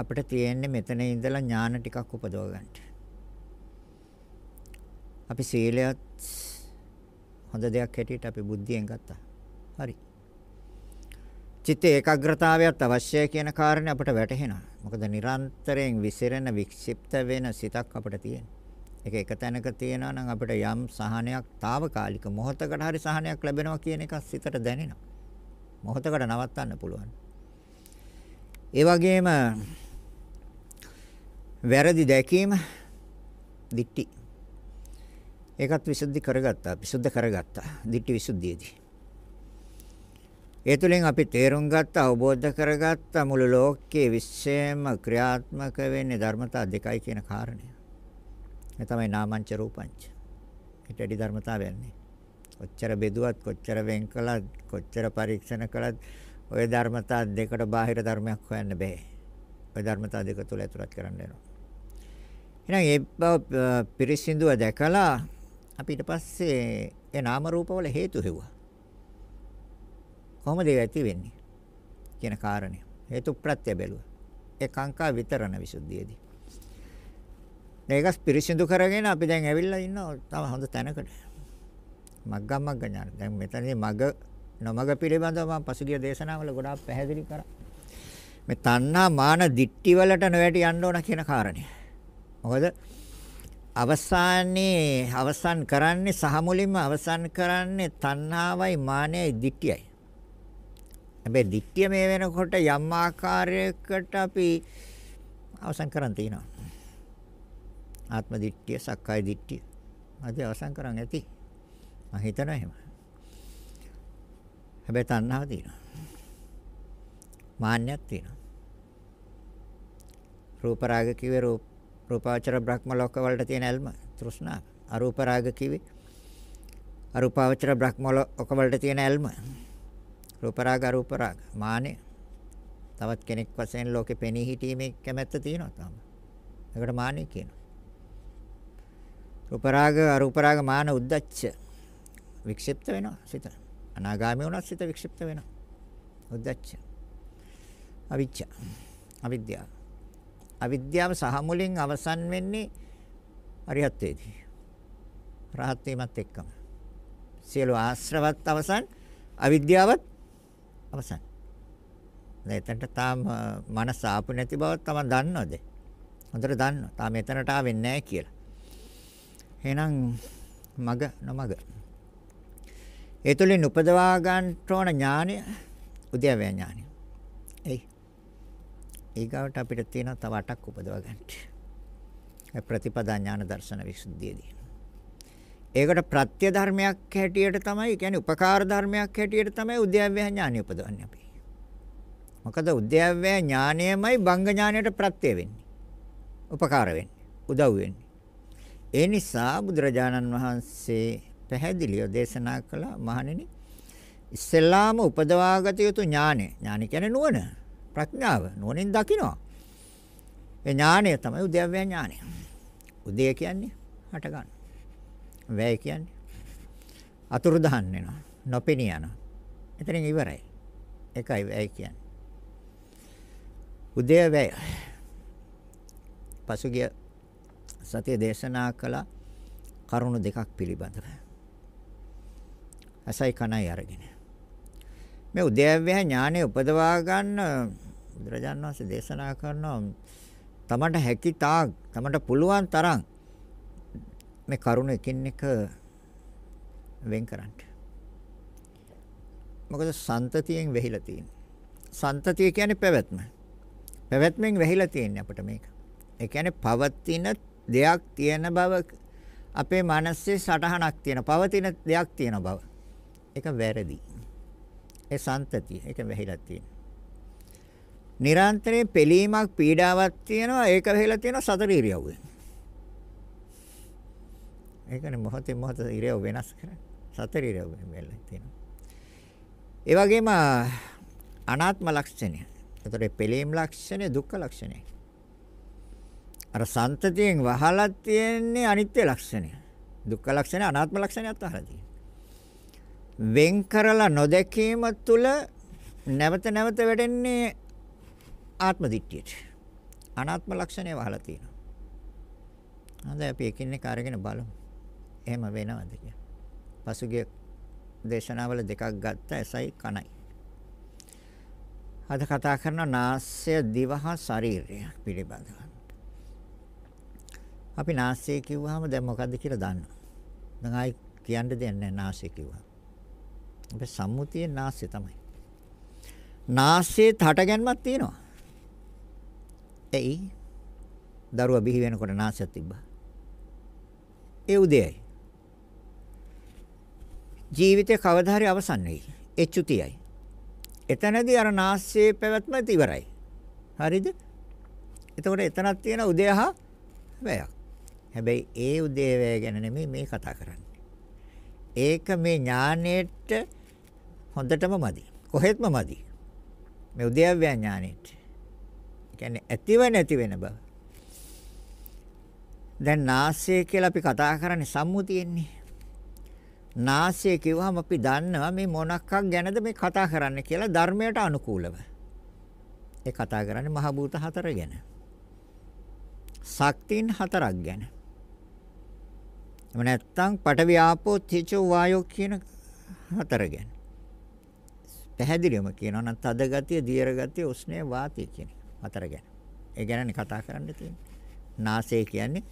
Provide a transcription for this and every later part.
අපිට තියෙන්නේ මෙතන ඉඳලා ඥාන ටිකක් උපදව ගන්න. අපි සීලයත් හොඳ දෙයක් හැටියට අපි බුද්ධියෙන් ගත්තා. හරි. චිත්ත ඒකාග්‍රතාවයත් අවශ්‍යයි කියන කාරණේ අපිට වැටහෙනවා. මොකද නිරන්තරයෙන් විසිරෙන වික්ෂිප්ත වෙන සිතක් අපිට තියෙන. ඒක එක තැනක තියෙනවා නම් අපිට යම් සහනයක් తాවකාලික මොහොතකට හරි සහනයක් ලැබෙනවා කියන එක සිතට දැනෙනවා. මොහොතකට නවත්තන්න පුළුවන්. ඒ වගේම වැරදි දැකීම දික්ටි ඒකත් විසුද්ධි කරගත්තා පිසුද්ධ කරගත්තා දික්ටි විසුද්ධියේදී ඒ තුලින් අපි තේරුම් ගත්ත අවබෝධ කරගත්ත මුළු ලෝකයේ විශ්වයම ක්‍රියාත්මක වෙන්නේ ධර්මතා දෙකයි කියන කාරණය ඒ තමයි නාමංච රූපංච හිටඩි ධර්මතාවයන්නේ කොච්චර බෙදුවත් කොච්චර වෙන් කළත් කොච්චර පරීක්ෂණ කළත් ওই ධර්මතා දෙකට බාහිර ධර්මයක් හොයන්න බෑ. ওই ධර්මතා දෙක තුල ඇතුළත් කරන්න වෙනවා. එහෙනම් ඒ බව පිරිසිදුව දැකලා අපි ඊට පස්සේ ඒ නාම රූපවල හේතු හෙව්වා. කොහොමද ඒක ඇති වෙන්නේ කියන කාරණය. හේතු ප්‍රත්‍ය බැලුවා. ඒ කාංකා විතරණ විසුද්ධියේදී. මේකස් පිරිසිදු කරගෙන අපි දැන් ඇවිල්ලා ඉන්නවා තව හොඳ තැනකට. මග්ගමග්ග ඥාන. දැන් මෙතනදී මග නොමග පිළිබඳව මම පසුගිය දේශනාවල ගොඩාක් පැහැදිලි කරා. මේ තණ්හා මාන දික්ටි වලට නොවැටි යන්න ඕන කියන කාරණය. මොකද අවසානයේ අවසන් කරන්නේ සහ මුලින්ම අවසන් කරන්නේ තණ්හාවයි මානයයි දික්තියයි. හැබැයි දික්තිය මේ වෙනකොට යම් ආකාරයකට අපි අවසන් කරන් තිනවා. ආත්ම දික්තිය, සක්කාය දික්තිය. අද අවසන් කරන් ඇති. මම හිතනවා එහෙම. හැබැයි තණ්හාව තියෙනවා. මාන්නයක් තියෙනවා. රූප රාග කිව්වේ රූප රූපාවචර බ්‍රහ්ම ලෝක වලට තියෙන ඇල්ම තෘෂ්ණාව. අරූප රාග කිව්වේ අරූපාවචර බ්‍රහ්ම ලෝක වලට තියෙන ඇල්ම. රූප රාග අරූප රාග මානෙ. තවත් කෙනෙක් වශයෙන් ලෝකෙ පෙනී සිටීමේ කැමැත්ත තියෙනවා තාම. ඒකට මානෙ කියනවා. රූප රාග අරූප රාග මාන උද්දච්ච වික්ෂිප්ත වෙනවා සිතන. අනාගාමී වුණත් සිත වික්ෂිප්ත වෙනවා. උද්දච්ච. අවිච්ඡ. අවිද්‍යාව. අවිද්‍යාව සහ මුලින් අවසන් වෙන්නේ අරිහත්ත්වයේදී. රහත් වීමත් එක්කම. සියලු ආශ්‍රවත් අවසන්, අවිද්‍යාවත් අවසන්. දැන් එතනට තාම මනස ආපු නැති බව තමයි දන්නවද? හොඳට දන්නවා. තාම එතනට ආවෙන්නේ නැහැ කියලා. එහෙනම් මග නොමග ඒ තුලින් උපදවා ගන්න ඕන ඥානය උද්‍යවය ඥානය. එයි. ඊගාවට අපිට තියෙන තව අටක් උපදවා ගන්න. ප්‍රතිපදා ඥාන දර්ශන විසුද්ධියදී. ඒකට ප්‍රත්‍ය ධර්මයක් හැටියට තමයි කියන්නේ උපකාර ධර්මයක් හැටියට තමයි උද්‍යව්‍ය ඥානය උපදවන්නේ අපි. මොකද උද්‍යව්‍ය ඥානයමයි බංග ඥානයට ප්‍රත්‍ය වෙන්නේ. උපකාර වෙන්නේ. උදව් වෙන්නේ. ඒ නිසා බුදුරජාණන් වහන්සේ පැහැදිලිව දේශනා කළා මහණෙනි. ඉස්සෙල්ලාම උපදවාගත යුතු ඥානය. ඥාන කියන්නේ නුවණ, ප්‍රඥාව. නුවණින් දකිනවා. ඒ ඥානය තමයි උද්‍යව්‍ය ඥානය. උදය කියන්නේ හට ගන්න. වැය කියන්නේ අතුරුදහන් වෙනවා. නොපෙනී යනවා. එතනින් ඉවරයි. ඒකයි වැය කියන්නේ. උදය වැය. පසුගිය සතිය දේශනා කළ කරුණු දෙකක් පිළිබඳව අසයි කණයි අරගෙන. මේ උද්‍යව්‍ය ඥානය උපදවා ගන්න බුදුරජාණන් වහන්සේ දේශනා කරනවා තමට හැකි තාක් තමට පුළුවන් තරම් මේ කරුණ එකින් එක වෙන් කරන්න. මොකද සන්තතියෙන් වෙහිලා තියෙන්නේ. සන්තතිය කියන්නේ පැවැත්ම. පැවැත්මෙන් වෙහිලා තියෙන්නේ අපිට මේක. ඒ කියන්නේ පවතින දෙයක් තියෙන බව අපේ මනසේ සටහනක් තියෙන පවතින දෙයක් තියෙන බව. ඒක වැරදි. ඒ සන්තතිය ඒක වැහිලා තියෙනවා. නිරන්තරයෙන් පිළීමක් පීඩාවක් තියෙනවා ඒක වෙලා තියෙනවා සතර ඉරියව්වෙන්. ඒකනේ මොහොතේ මොහොත ඉරියව් වෙනස් කරන්නේ. සතර ඉරියව් වෙලා තියෙනවා. ඒ වගේම අනාත්ම ලක්ෂණය. ඒතර පිළීම් ලක්ෂණය දුක්ඛ ලක්ෂණය. අර සන්තතියෙන් වහලා තියෙන්නේ අනිත්‍ය ලක්ෂණය. දුක්ඛ ලක්ෂණය අනාත්ම ලක්ෂණයත් අහලා තියෙනවා. වෙන් කරලා නොදැකීම තුළ නැවත නැවත වැටෙන්නේ ආත්ම දිට්ඨියට. අනාත්ම ලක්ෂණය වහලා තියෙනවා. හඳයි අපි එකින් එක අරගෙන බලමු. එහෙම වෙනවද කියලා. පසුගිය දේශනාවල දෙකක් ගත්තා එසයි කණයි. අද කතා කරන නාස්‍ය දිවහා ශරීරය පිළිබඳව. අපි නාස්‍ය කිව්වහම දැන් මොකද්ද කියලා දන්නවා. දැන් ආයි කියන්න දෙයක් නැහැ නාස්‍ය කිව්වහම. හැබැයි සම්මුතියේ නාස්‍ය තමයි. නාස්‍යයේ හටගැන්මක් තියෙනවා. එයි දරුවා බිහි වෙනකොට නාස්‍යයක් තිබ්බා. ඒ උදේයි. ජීවිතේ කවදා හරි අවසන් වෙයි. ඒ චුතියයි. එතනදී අර නාස්‍යයේ පැවැත්ම ඉවරයි. හරිද? එතකොට එතනක් තියෙන උදේහා වැයක්. හැබැයි ඒ උදේවැය ගැන නෙමෙයි මේ කතා කරන්නේ. ඒක මේ ඥානයේට හොඳටම මදි. කොහෙත්ම මදි. මේ උද්‍යව්‍ය ඥානෙට. කියන්නේ ඇතිව නැති වෙන බව. දැන් නාසය කියලා අපි කතා කරන්නේ සම්මුතියෙන්නේ. නාසය කිව්වම අපි දන්නවා මේ මොනක්ක් ගැනද මේ කතා කරන්නේ කියලා ධර්මයට අනුකූලව. ඒ කතා කරන්නේ මහ භූත හතර ගැන. ශක්තින් හතරක් ගැන. එහෙම නැත්නම් පටවියාපෝ තේජෝ වායෝ කියන හතර ගැන. පැහැදිලිවම කියනවා නම් තද ගතිය, දියර ගතිය, උෂ්ණය, වාතය කියන හතර ගැන. ඒ ගැනනේ කතා කරන්න තියෙන්නේ. නාසය කියන්නේ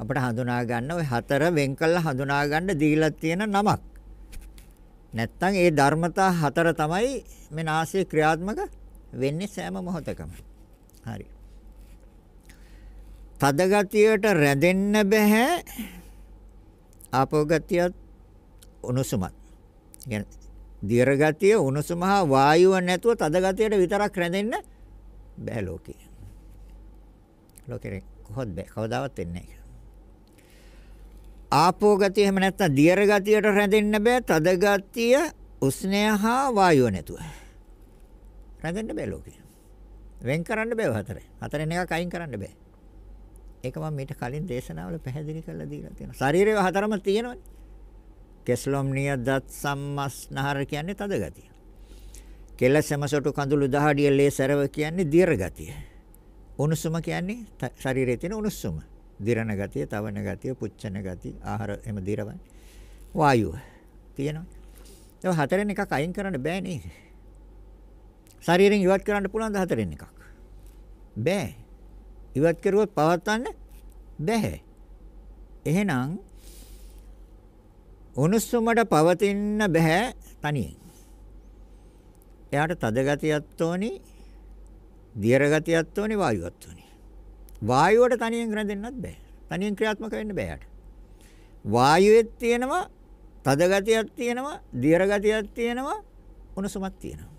අපිට හඳුනා ගන්න ওই හතර වෙන් කළා හඳුනා ගන්න දීලා තියෙන නමක්. නැත්තම් ඒ ධර්මතා හතර තමයි මේ නාසය ක්‍රියාත්මක වෙන්නේ සෑම මොහොතකම. හරි. තද ගතියට රැඳෙන්න බෑ. ආපෝ ගතියත් උණුසුමත්. කියන්නේ දියර ගතිය උණුසුම හා වායුව නැතුව තද ගතියට විතරක් රැඳෙන්න බෑ ලෝකේ. ලෝකේ කොහොත් බෑ කවදාවත් වෙන්නේ නැහැ. ආපෝ ගතිය එහෙම නැත්නම් දියර ගතියට රැඳෙන්න බෑ තද ගතිය උස්නය හා වායුව නැතුව. රැඳෙන්න බෑ ලෝකේ. වෙන් කරන්න බෑ හතරේ. හතරෙන් එකක් අයින් කරන්න බෑ. ඒක මම මීට කලින් දේශනාවල පැහැදිලි කරලා දීලා තියෙනවා. ශරීරය හතරම තියෙනවනේ. කෙස්ලොම්නිය දත් සම්මස්නහර කියන්නේ තද ගතිය. කෙලසම සොටු කඳුළු දහඩිය ලේ සරව කියන්නේ දියර ගතිය. උණුසුම කියන්නේ ශරීරයේ තියෙන උණුසුම. දිරණ ගතිය, තවන ගතිය, පුච්චන ගතිය, ආහාර එම දිරවන්නේ. වායුව තියෙනවා. ඒ හතරෙන් එකක් අයින් කරන්න බෑ නේද? ශරීරයෙන් ඉවත් කරන්න පුළුවන් ද හතරෙන් එකක්. බෑ. ඉවත් කරුවොත් පවත්වන්න බෑ. එහෙනම් උණුසුමට පවතින්න බෑ තනියෙන්. එයාට තද ගතියක් ඕනි, දියර ගතියක් ඕනි, වායුවක් ඕනි. වායුවට තනියෙන් රැඳෙන්නත් බෑ. තනියෙන් ක්‍රියාත්මක වෙන්න බෑ එයාට. වායුවේ තියෙනවා තද ගතියක් තියෙනවා, දියර ගතියක් තියෙනවා, උණුසුමක් තියෙනවා.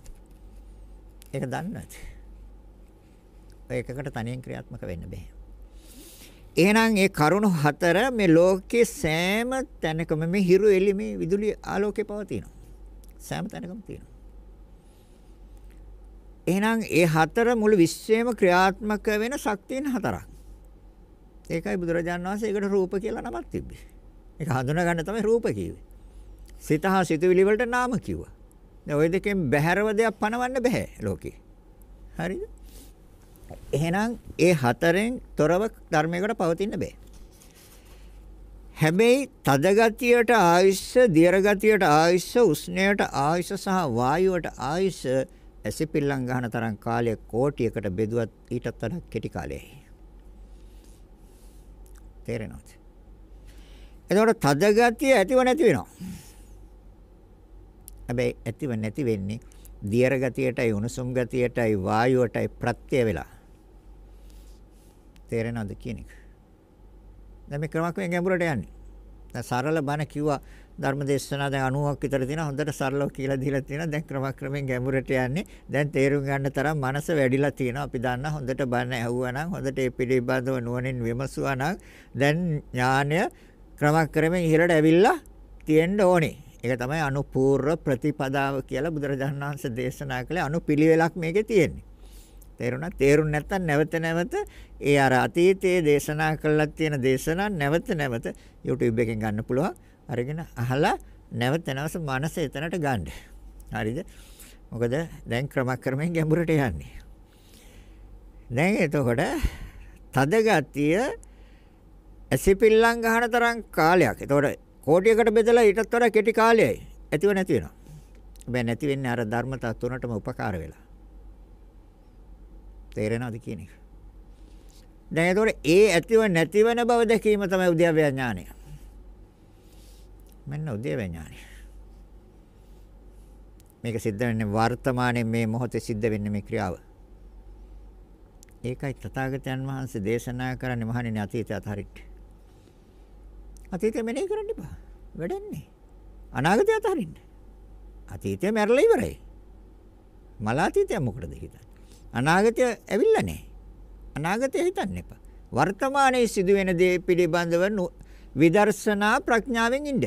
ඒක දන්නේ නැති. ඒකකට තනියෙන් ක්‍රියාත්මක වෙන්න බෑ. එහෙනම් ඒ කරුණු හතර මේ ලෝකයේ සෑම තැනකම මේ හිරු එළි මේ විදුලි ආලෝකේ පවතිනවා. සෑම තැනකම තියෙනවා. එහෙනම් ඒ හතර මුළු විශ්වයේම ක්‍රියාත්මක වෙන ශක්තියන් හතරක්. ඒකයි බුදුරජාණන් වහන්සේ ඒකට රූප කියලා නමක් තිබ්බේ. ඒක හඳුනගන්න තමයි රූප කිව්වේ. සිත හා සිතුවිලි වලට නාම කිව්වා. දැන් ওই දෙකෙන් බැහැරව දෙයක් පනවන්න බෑ ලෝකේ. හරිද? එහෙනම් ඒ හතරෙන් තොරව ධර්මයකට පවතින්න බෑ. හැබැයි තද ගතියට ආයස්ස, දියර ගතියට ආයස්ස, උෂ්ණයට ආයස්ස සහ වායුවට ආයස්ස ඇසිපිල්ලම් ගන්න තරම් කාලයක් කෝටියකට බෙදුවත් ඊටත් වඩා කෙටි කාලයයි. තේරෙනවද? එතකොට තද ගතිය ඇතිව නැති වෙනවා. හැබැයි ඇතිව නැති වෙන්නේ දියර ගතියටයි උණුසුම් ගතියටයි වායුවටයි ප්‍රත්‍ය වෙලා. තේරෙනවද කියන එක. දැන් මේ ක්‍රමක්‍රමයෙන් ගැඹුරට යන්නේ. දැන් සරල බණ කිව්වා ධර්මදේශනා දැන් 90ක් විතර තියෙනවා හොඳට සරලව කියලා දීලා තියෙනවා. දැන් ක්‍රමක්‍රමයෙන් ගැඹුරට යන්නේ. දැන් තේරුම් ගන්න තරම් මනස වැඩිලා තියෙනවා. අපි දන්නා හොඳට බණ ඇහුවා නම් හොඳට ඒ පිළිබඳව නුවණින් විමසුවා නම් දැන් ඥානය ක්‍රමක්‍රමයෙන් ඉහළට ඇවිල්ලා තියෙන්න ඕනේ. ඒක තමයි අනුපූර්ව ප්‍රතිපදාව කියලා බුදුරජාණන් වහන්සේ දේශනා කළේ අනුපිළිවෙලක් මේකේ තියෙන්නේ. තේරුණා තේරුණ නැත්තම් නැවත නැවත ඒ අර අතීතයේ දේශනා කළා තියෙන දේශනා නැවත නැවත YouTube එකෙන් ගන්න පුළුවන් අරගෙන අහලා නැවත නැවත මනස එතනට ගන්න හරිද මොකද දැන් ක්‍රමක්‍රමයෙන් ගැඹුරට යන්නේ දැන් එතකොට තද ගතිය ඇසිපිල්ලම් ගන්න තරම් කාලයක් එතකොට කෝටියකට බෙදලා ඊටත් වඩා කෙටි කාලයයි ඇතිව නැති වෙනවා. හැබැයි නැති වෙන්නේ අර ධර්මතා තුනටම උපකාර වෙලා. තේරෙනවද කියන එක. දැන් ඒතකොට ඒ ඇතිව නැතිවන බව දැකීම තමයි උද්‍යවය ඥානය. මෙන්න උද්‍යවය ඥානය. මේක සිද්ධ වෙන්නේ වර්තමානයේ මේ මොහොතේ සිද්ධ වෙන්නේ මේ ක්‍රියාව. ඒකයි තථාගතයන් වහන්සේ දේශනා කරන්නේ මහණෙනි අතීතය අතහරින්න. අතීතය මෙනෙහි කරන්න එපා. වැඩන්නේ. අනාගතය අතහරින්න. අතීතය මැරලා ඉවරයි. මල අතීතය මොකටද හිතන්නේ? අනාගතය ඇවිල්ලා නැහැ. අනාගතය හිතන්න එපා. වර්තමානයේ සිදුවෙන දේ පිළිබඳව විදර්ශනා ප්‍රඥාවෙන් ඉන්න.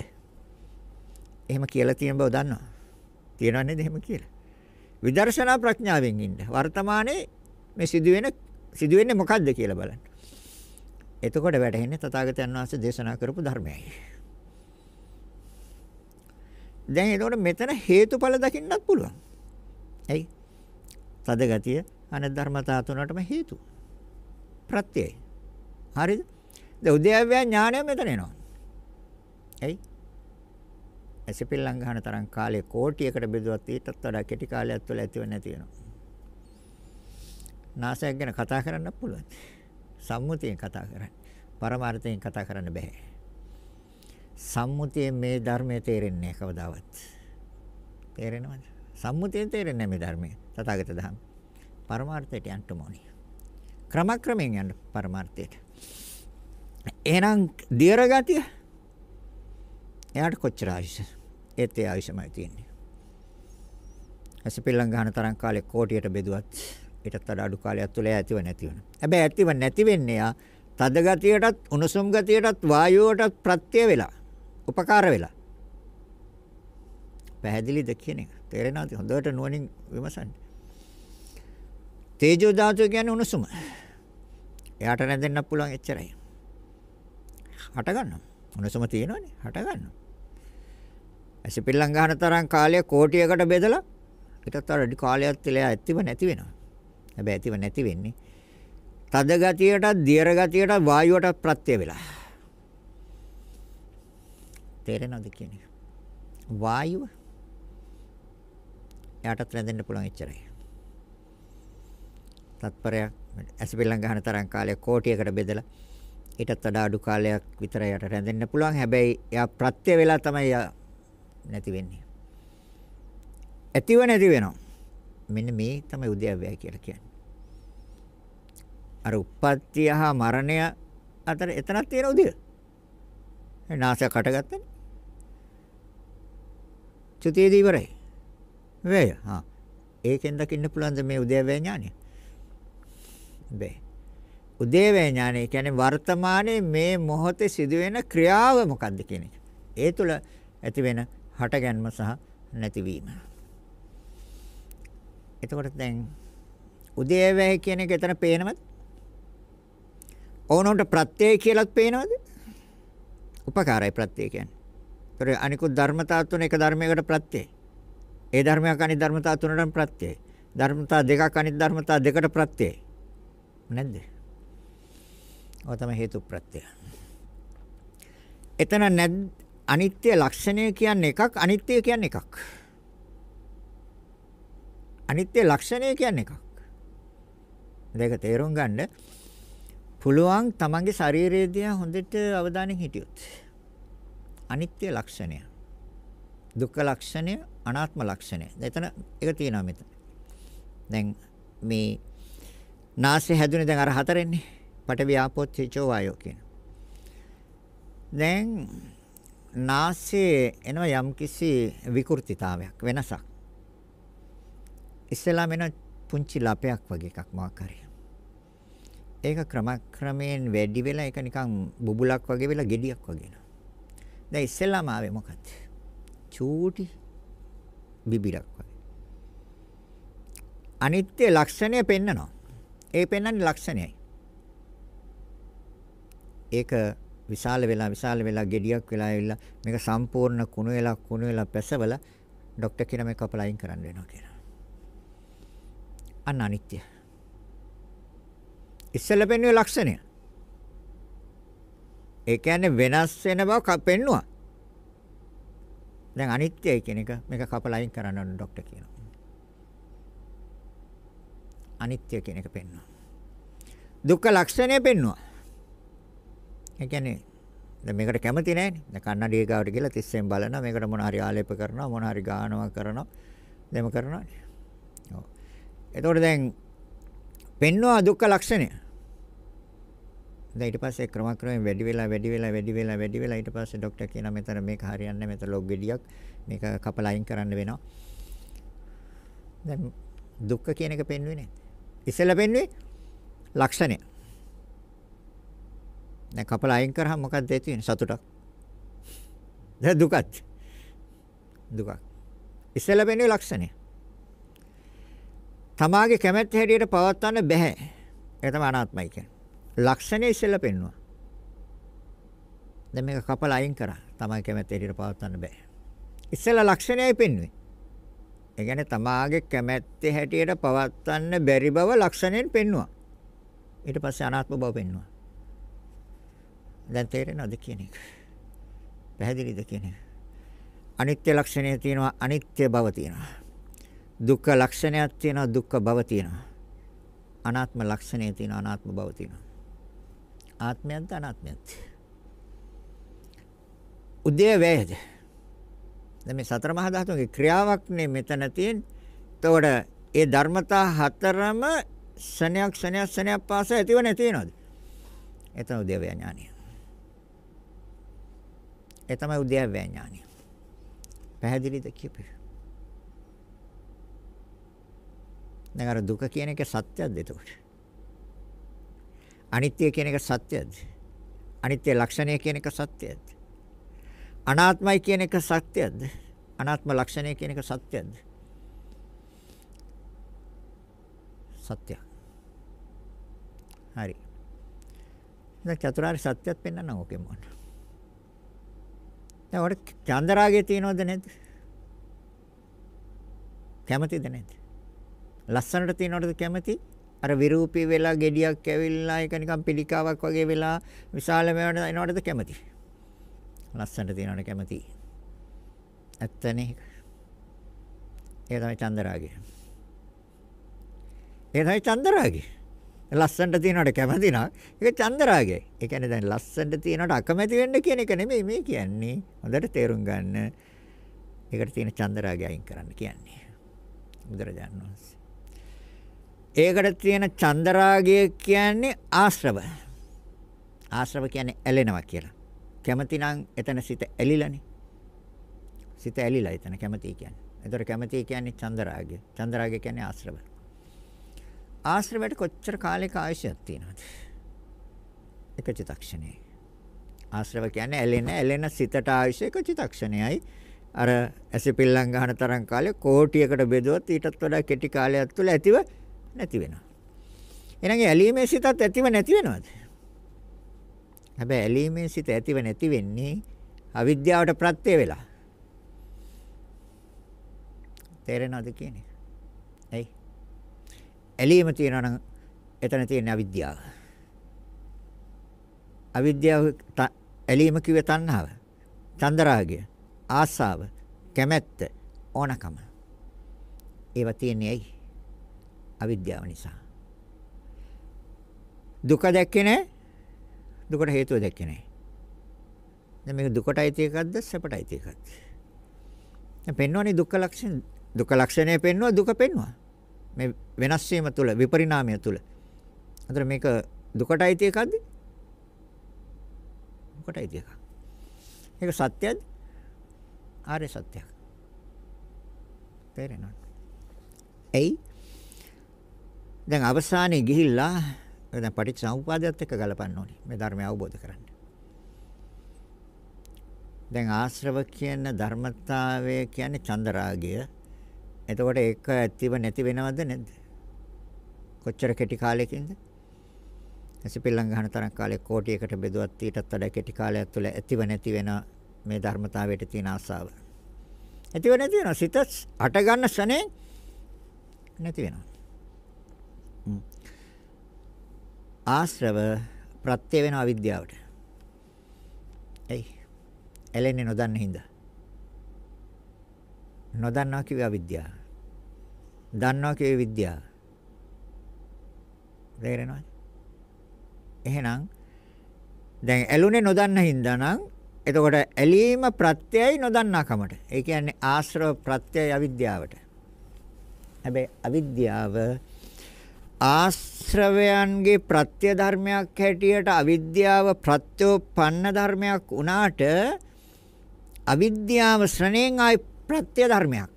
එහෙම කියලා තියෙන බව දන්නවා. තියෙනව නේද එහෙම කියලා? විදර්ශනා ප්‍රඥාවෙන් ඉන්න. වර්තමානයේ මේ සිදුවෙන සිදුවෙන්නේ මොකද්ද කියලා බලන්න. එතකොට වැටහෙන්නේ තථාගතයන් වහන්සේ දේශනා කරපු ධර්මයයි. දැන් එතකොට මෙතන හේතුඵල දකින්නත් පුළුවන්. ඇයි? තද ගතිය අනිත් ධර්මතා තුනටම හේතු. ප්‍රත්‍යයයි. හරිද? දැන් උද්‍යව්‍ය ඥානය මෙතන එනවා. එයි. ඇසිපිල්ලම් ගන්න තරම් කාලේ කෝටියකට බෙදුවත් ඊටත් වඩා කෙටි කාලයක් තුළ ඇතිව නැති වෙනවා. නාසයක් ගැන කතා කරන්න පුළුවන්. සම්මුතියෙන් කතා කරන්න. පරමාර්ථයෙන් කතා කරන්න බෑ. සම්මුතියෙන් මේ ධර්මය තේරෙන්නේ කවදාවත්. තේරෙනවද? සම්මුතියෙන් තේරෙන්නේ මේ ධර්මය. තථාගත ධර්ම. පරමාර්ථයට යන්න ඕනේ. ක්‍රමක්‍රමයෙන් යන්න පරමාර්ථයට. එහෙනම් දියර ගතිය එයාට කොච්චර ආයුෂ? ඒත් ඒ ආයුෂමයි තියෙන්නේ. ඇසපිල්ලම් ගන්න තරම් කාලේ කෝටියට බෙදුවත් ඊටත් වඩා අඩු කාලයක් තුළ එයා ඇතිව නැති වෙනවා. හැබැයි ඇතිව නැති වෙන්නේ යා තද ගතියටත් උණුසුම් ගතියටත් වායුවටත් ප්‍රත්‍ය වෙලා උපකාර වෙලා. පැහැදිලිද කියන එක තේරෙනවද? හොඳට නුවණින් විමසන්න. තේජෝ ධාතුව කියන්නේ උණුසුම. එයාට රැඳෙන්න පුළුවන් එච්චරයි. හට ගන්නවා. උණුසුම තියෙනවනේ හට ගන්නවා. ඇසිපිල්ලම් ගන්න තරම් කාලය කෝටියකට බෙදලා ඊටත් වැඩි කාලයක් තියලා ඇතිව නැති වෙනවා. හැබැයි ඇතිව නැති වෙන්නේ තද ගතියටත් දියර ගතියටත් වායුවටත් ප්‍රත්‍ය වෙලා. තේරෙනවද කියන්නේ? වායුව එයාටත් රැඳෙන්න පුළුවන් එච්චරයි. තත්පරයක් ඇසිපෙල්ලම් ගන්න තරම් කාලයක් කෝටියකට බෙදලා ඊටත් වඩා අඩු කාලයක් විතර යට රැඳෙන්න පුළුවන්. හැබැයි එයා ප්‍රත්‍ය වෙලා තමයි නැති වෙන්නේ. ඇතිව නැති වෙනවා. මෙන්න මේ තමයි උද්‍යවය කියලා කියන්නේ. අර උප්පත්තිය හා මරණය අතර එතනක් තියෙන උදය. ඒ නාසය කටගත්තනේ. චුතියේදී ඉවරයි. වේය. හා. ඒකෙන් දකින්න පුළුවන් මේ උද්‍යවය ඥානය. බැහැ. උදේවේ ඥානය කියන්නේ වර්තමානයේ මේ මොහොතේ සිදුවෙන ක්‍රියාව මොකක්ද කියන එක. ඒ තුළ ඇති වෙන හටගැන්ම සහ නැතිවීම. එතකොට දැන් උදේවේ කියන එක එතන පේනවද? ඕනොන්ට ප්‍රත්‍යය කියලාත් පේනවද? උපකාරයි ප්‍රත්‍යය කියන්නේ. ඒතර අනිකුත් ධර්මතා තුන එක ධර්මයකට ප්‍රත්‍යයයි. ඒ ධර්මයක් අනිත් ධර්මතා තුනටම ප්‍රත්‍යයයි. ධර්මතා දෙකක් අනිත් ධර්මතා දෙකට ප්‍රත්‍යයයි. නැද්ද? ඔය තමයි හේතු ප්‍රත්‍යය. එතන නැත් අනිත්‍ය ලක්ෂණය කියන්නේ එකක් අනිත්‍ය කියන්නේ එකක්. අනිත්‍ය ලක්ෂණය කියන්නේ එකක්. මේක තේරුම් ගන්න පුළුවන් තමන්ගේ ශරීරයේ දිහා හොඳට අවධානයෙන් හිටියොත්. අනිත්‍ය ලක්ෂණය. දුක්ඛ ලක්ෂණය, අනාත්ම ලක්ෂණය. එතන ඒක තියෙනවා මෙතන. දැන් මේ නාසය හැදුනේ දැන් අර හතරෙන්නේ. පඨවි ආපෝ තේජෝ වායෝ කියන. දැන් නාසයේ එනවා යම්කිසි විකෘතිතාවයක් වෙනසක්. ඉස්සෙල්ලා මෙන පුංචි ලපයක් වගේ එකක් මොකක් හරි. ඒක ක්‍රමක්‍රමයෙන් වැඩි වෙලා ඒක නිකන් බුබුලක් වගේ වෙලා gediyak වගේ එනවා. දැන් ඉස්සෙල්ලාම ආවේ මොකක්ද? චූටි බිබිලක් වගේ. අනිත්‍ය ලක්ෂණය පෙන්නනවා. ඒ පෙන්වන්නේ ලක්ෂණයයි. ඒක විශාල වෙලා විශාල වෙලා gediyak වෙලා ඇවිල්ලා මේක සම්පූර්ණ කුණු වෙලා කුණු වෙලා පැසවල ડોක්ටර් කියන මේක අපල අයින් කරන්න වෙනවා කියලා. අන්න අනිත්‍ය. ඉස්සෙල්ලා පෙන්වුවේ ලක්ෂණය. ඒ කියන්නේ වෙනස් වෙන බව පෙන්නවා. දැන් අනිත්‍යයි කියන එක මේක කපලා අයින් කරන්න ඕන ડોක්ටර් කියනවා. අනිත්‍ය කියන එක පෙන්වනවා. දුක්ඛ ලක්ෂණය පෙන්වනවා. ඒ කියන්නේ දැන් මේකට කැමති නැහැනේ. දැන් කන්නඩිය ගාවට ගිහලා තිස්සෙන් බලනවා. මේකට මොන හරි ආලේප කරනවා, මොන හරි ගානවා කරනවා. දෙම කරනවානේ. ඔව්. එතකොට දැන් පෙන්වනවා දුක්ඛ ලක්ෂණය. දැන් ඊට පස්සේ ක්‍රමක්‍රමයෙන් වැඩි වෙලා වැඩි වෙලා වැඩි වෙලා වැඩි වෙලා ඊට පස්සේ ડોක්ටර් කියනවා මෙතන මේක හරියන්නේ නැහැ මෙතන ලොග් ගෙඩියක් මේක කපලා අයින් කරන්න වෙනවා. දැන් දුක්ඛ කියන එක පෙන්වුවේ නැහැ. ඉස්සෙල්ලා පෙන්වුවේ ලක්ෂණය. දැන් කපල අයින් කරාම මොකක්ද ඇති වෙන්නේ? සතුටක්. දැන් දුකක්. දුකක්. ඉස්සෙල්ලා පෙන්වුවේ ලක්ෂණය. තමාගේ කැමැත්ත හැටියට පවත්වන්න බෑ. ඒක තමයි අනාත්මයි කියන්නේ. ලක්ෂණය ඉස්සෙල්ලා පෙන්වුවා. දැන් මේක කපල අයින් කරා. තමාගේ කැමැත්ත හැටියට පවත්වන්න බෑ. ඉස්සෙල්ලා ලක්ෂණයයි පෙන්වුවේ. ඒ කියන්නේ තමාගේ කැමැත්තේ හැටියට පවත්වන්න බැරි බව ලක්ෂණයෙන් පෙන්වුවා. ඊට පස්සේ අනාත්ම බව පෙන්වුවා. දැන් තේරෙනවද කියන එක? පැහැදිලිද කියන එක? අනිත්‍ය ලක්ෂණය තියෙනවා අනිත්‍ය බව තියෙනවා. දුක්ඛ ලක්ෂණයක් තියෙනවා දුක්ඛ බව තියෙනවා. අනාත්ම ලක්ෂණය තියෙනවා අනාත්ම බව තියෙනවා. ආත්මයක්ද අනාත්මයක්ද? උදේ වේද දැන් මේ සතර මහා ධාතුන්ගේ ක්‍රියාවක් නේ මෙතන තියෙන්නේ. එතකොට ඒ ධර්මතා හතරම ශණයක් ශණයක් ශණයක් පාස ඇතිව නැති වෙනවද? එතන උද්‍යවය ඥානිය. ඒ තමයි උද්‍යවය ඥානිය. පැහැදිලිද කියපේ? දැන් අර දුක කියන එක සත්‍යයක්ද එතකොට? අනිත්‍ය කියන එක සත්‍යයක්ද? අනිත්‍ය ලක්ෂණය කියන එක සත්‍යයක්ද? අනාත්මයි කියන එක සත්‍යද? අනාත්ම ලක්ෂණය කියන එක සත්‍යද? සත්‍ය. හරි. දැන් චතුරාර්ය සත්‍යයත් පෙන්වන්න ඕකේ මොන. දැන් ඔර චන්දරාගය තියනවද නැද්ද? කැමතිද නැද්ද? ලස්සනට තියනවද කැමති? අර විරූපී වෙලා gediyak ඇවිල්ලා ඒක නිකන් පිළිකාවක් වගේ වෙලා විශාල මේවට එනවටද කැමති? ලස්සනට තියෙනවට කැමති. ඇත්තනේ. ඒ තමයි චන්දරාගය. ඒ තමයි චන්දරාගය. ලස්සනට තියෙනවට කැමති නම් ඒක චන්දරාගයයි. ඒ කියන්නේ දැන් ලස්සනට තියෙනවට අකමැති වෙන්න කියන එක නෙමෙයි මේ කියන්නේ. හොඳට තේරුම් ගන්න. ඒකට තියෙන චන්දරාගය අයින් කරන්න කියන්නේ. බුදුරජාණන් වහන්සේ. ඒකට තියෙන චන්දරාගය කියන්නේ ආශ්‍රව. ආශ්‍රව කියන්නේ ඇලෙනවා කියලා. කැමතිනම් එතන සිත ඇලිලානේ. සිත ඇලිලා එතන කැමති කියන්නේ. එතකොට කැමති කියන්නේ චන්දරාගය. චන්දරාගය කියන්නේ ආශ්‍රව. ආශ්‍රවයට කොච්චර කාලයක ආයශයක් තියෙනවද? එක චිතක්ෂණේ. ආශ්‍රව කියන්නේ ඇලෙන ඇලෙන සිතට ආයශ එක චිතක්ෂණයයි. අර ඇසිපිල්ලම් ගන්න තරම් කාලෙ කෝටියකට බෙදුවොත් ඊටත් වඩා කෙටි කාලයක් තුළ ඇතිව නැති වෙනවා. එනගේ ඇලීමේ සිතත් ඇතිව නැති වෙනවද? හැබැයි ඇලීමෙන් සිත ඇතිව නැති වෙන්නේ අවිද්‍යාවට ප්‍රත්‍ය වෙලා. තේරෙනවද කියන්නේ? ඇයි? ඇලීම තියෙනවා නම් එතන තියෙන අවිද්‍යාව. අවිද්‍යාව ඇලීම කිව්වේ තණ්හාව, චන්දරාගය, ආසාව, කැමැත්ත, ඕනකම. ඒවා තියෙන්නේ ඇයි? අවිද්‍යාව නිසා. දුක දැක්කේ නැහැ. දුකට හේතුව දැක්කේ නැහැ. දැන් මේක දුකටයි තියෙකක්ද සැපටයි තියෙකක්ද? දැන් පෙන්වන්නේ දුක්ඛ ලක්ෂණ දුක්ඛ ලක්ෂණය පෙන්වුවා දුක පෙන්වුවා. මේ වෙනස් වීම තුළ විපරිණාමය තුළ. අතන මේක දුකටයි තියෙකක්ද? දුකටයි තියෙකක්. මේක සත්‍යද? ආර්ය සත්‍යයක්. තේරෙනවද? එයි දැන් අවසානයේ ගිහිල්ලා ඒක දැන් පටිච්චසමුප්පාදයත් එක්ක ගලපන්න ඕනේ. මේ ධර්මය අවබෝධ කරගන්න. දැන් ආශ්‍රව කියන ධර්මතාවය කියන්නේ චන්දරාගය. එතකොට ඒක ඇතිව නැති වෙනවද නැද්ද? කොච්චර කෙටි කාලයකින්ද? ඇසිපිල්ලම් ගන්න තරම් කාලයක් කෝටියකට බෙදුවත් ඊටත් වඩා කෙටි කාලයක් තුළ ඇතිව නැති වෙන මේ ධර්මතාවයට තියෙන ආසාව. ඇතිව නැති වෙනවා. සිත අට ගන්න ශනේ නැති වෙනවා. ආශ්‍රව ප්‍රත්‍ය වෙන අවිද්‍යාවට. එයි. එලෙන්නේ නොදන්න හින්දා. නොදන්නවා කිව්වේ අවිද්‍යාව. දන්නවා කිව්වේ විද්‍යාව. තේරෙනවද? එහෙනම් දැන් ඇලුනේ නොදන්න හින්දා නම් එතකොට ඇලීම ප්‍රත්‍යයයි නොදන්නාකමට. ඒ කියන්නේ ආශ්‍රව ප්‍රත්‍යය අවිද්‍යාවට. හැබැයි අවිද්‍යාව ආශ්‍රවයන්ගේ ප්‍රත්‍ය ධර්මයක් හැටියට අවිද්‍යාව ප්‍රත්‍යෝපන්න ධර්මයක් වුණාට අවිද්‍යාව ශ්‍රණයෙන් ආයි ප්‍රත්‍ය ධර්මයක්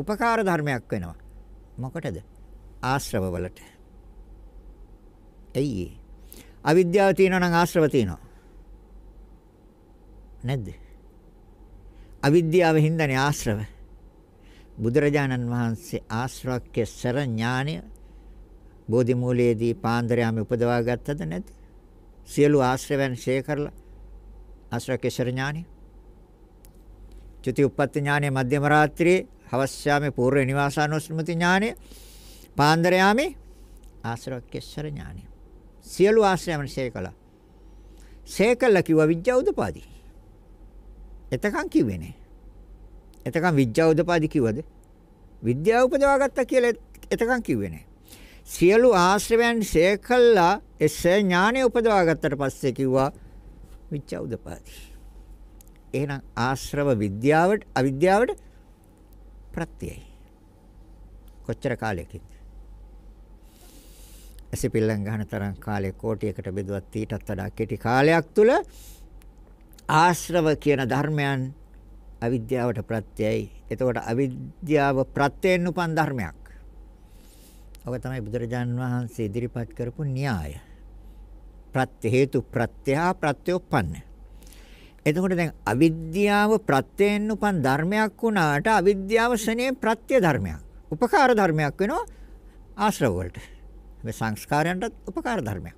උපකාර ධර්මයක් වෙනවා මොකටද ආශ්‍රව වලට ඇයි අවිද්‍යාව තියෙනවා නම් ආශ්‍රව තියෙනවා නැද්ද අවිද්‍යාව හින්දානේ ආශ්‍රව බුදුරජාණන් වහන්සේ ආශ්‍රවක්‍ය සර ඥානය බෝධි මූලයේදී පාන්දරයම උපදවා ගත්තද නැද්ද? සියලු ආශ්‍රවයන් ෂේ කරලා ආශ්‍රව කෙසර ඥානෙ. චුති උප්පත්ති ඥානෙ මධ්‍යම රාත්‍රියේ අවශ්‍යාමේ පූර්ව නිවාසානුස්මති ඥානෙ පාන්දරයාමේ ආශ්‍රව කෙසර ඥානෙ. සියලු ආශ්‍රවයන් ෂේ කළා. ෂේ කළා කිව්ව විඥා උදපාදි. එතකන් කිව්වේ නෑ. එතකන් විඥා උදපාදි කිව්වද? විද්‍යාව උපදවා ගත්තා කියලා එතකන් කිව්වේ නෑ. සියලු ආශ්‍රවයන් ශේ කළා ඒ ශේ ඥානය උපදවා ගත්තට පස්සේ කිව්වා විච්ඡා උදපාදි. එහෙනම් ආශ්‍රව විද්‍යාවට අවිද්‍යාවට ප්‍රත්‍යයයි. කොච්චර කාලයකින්ද? ඇසිපිල්ලම් ගන්න තරම් කාලයක් කෝටියකට බෙදුවත් ඊටත් වඩා කෙටි කාලයක් තුල ආශ්‍රව කියන ධර්මයන් අවිද්‍යාවට ප්‍රත්‍යයයි. එතකොට අවිද්‍යාව ප්‍රත්‍යයෙන් උපන් ධර්මයක්. ඔක තමයි බුදුරජාන් වහන්සේ ඉදිරිපත් කරපු න්‍යාය. ප්‍රත්‍ය හේතු ප්‍රත්‍යා ප්‍රත්‍යෝපන්න. එතකොට දැන් අවිද්‍යාව ප්‍රත්‍යයෙන් උපන් ධර්මයක් වුණාට අවිද්‍යාව ශනේ ප්‍රත්‍ය ධර්මයක්. උපකාර ධර්මයක් වෙනවා ආශ්‍රව වලට. මේ සංස්කාරයන්ටත් උපකාර ධර්මයක්.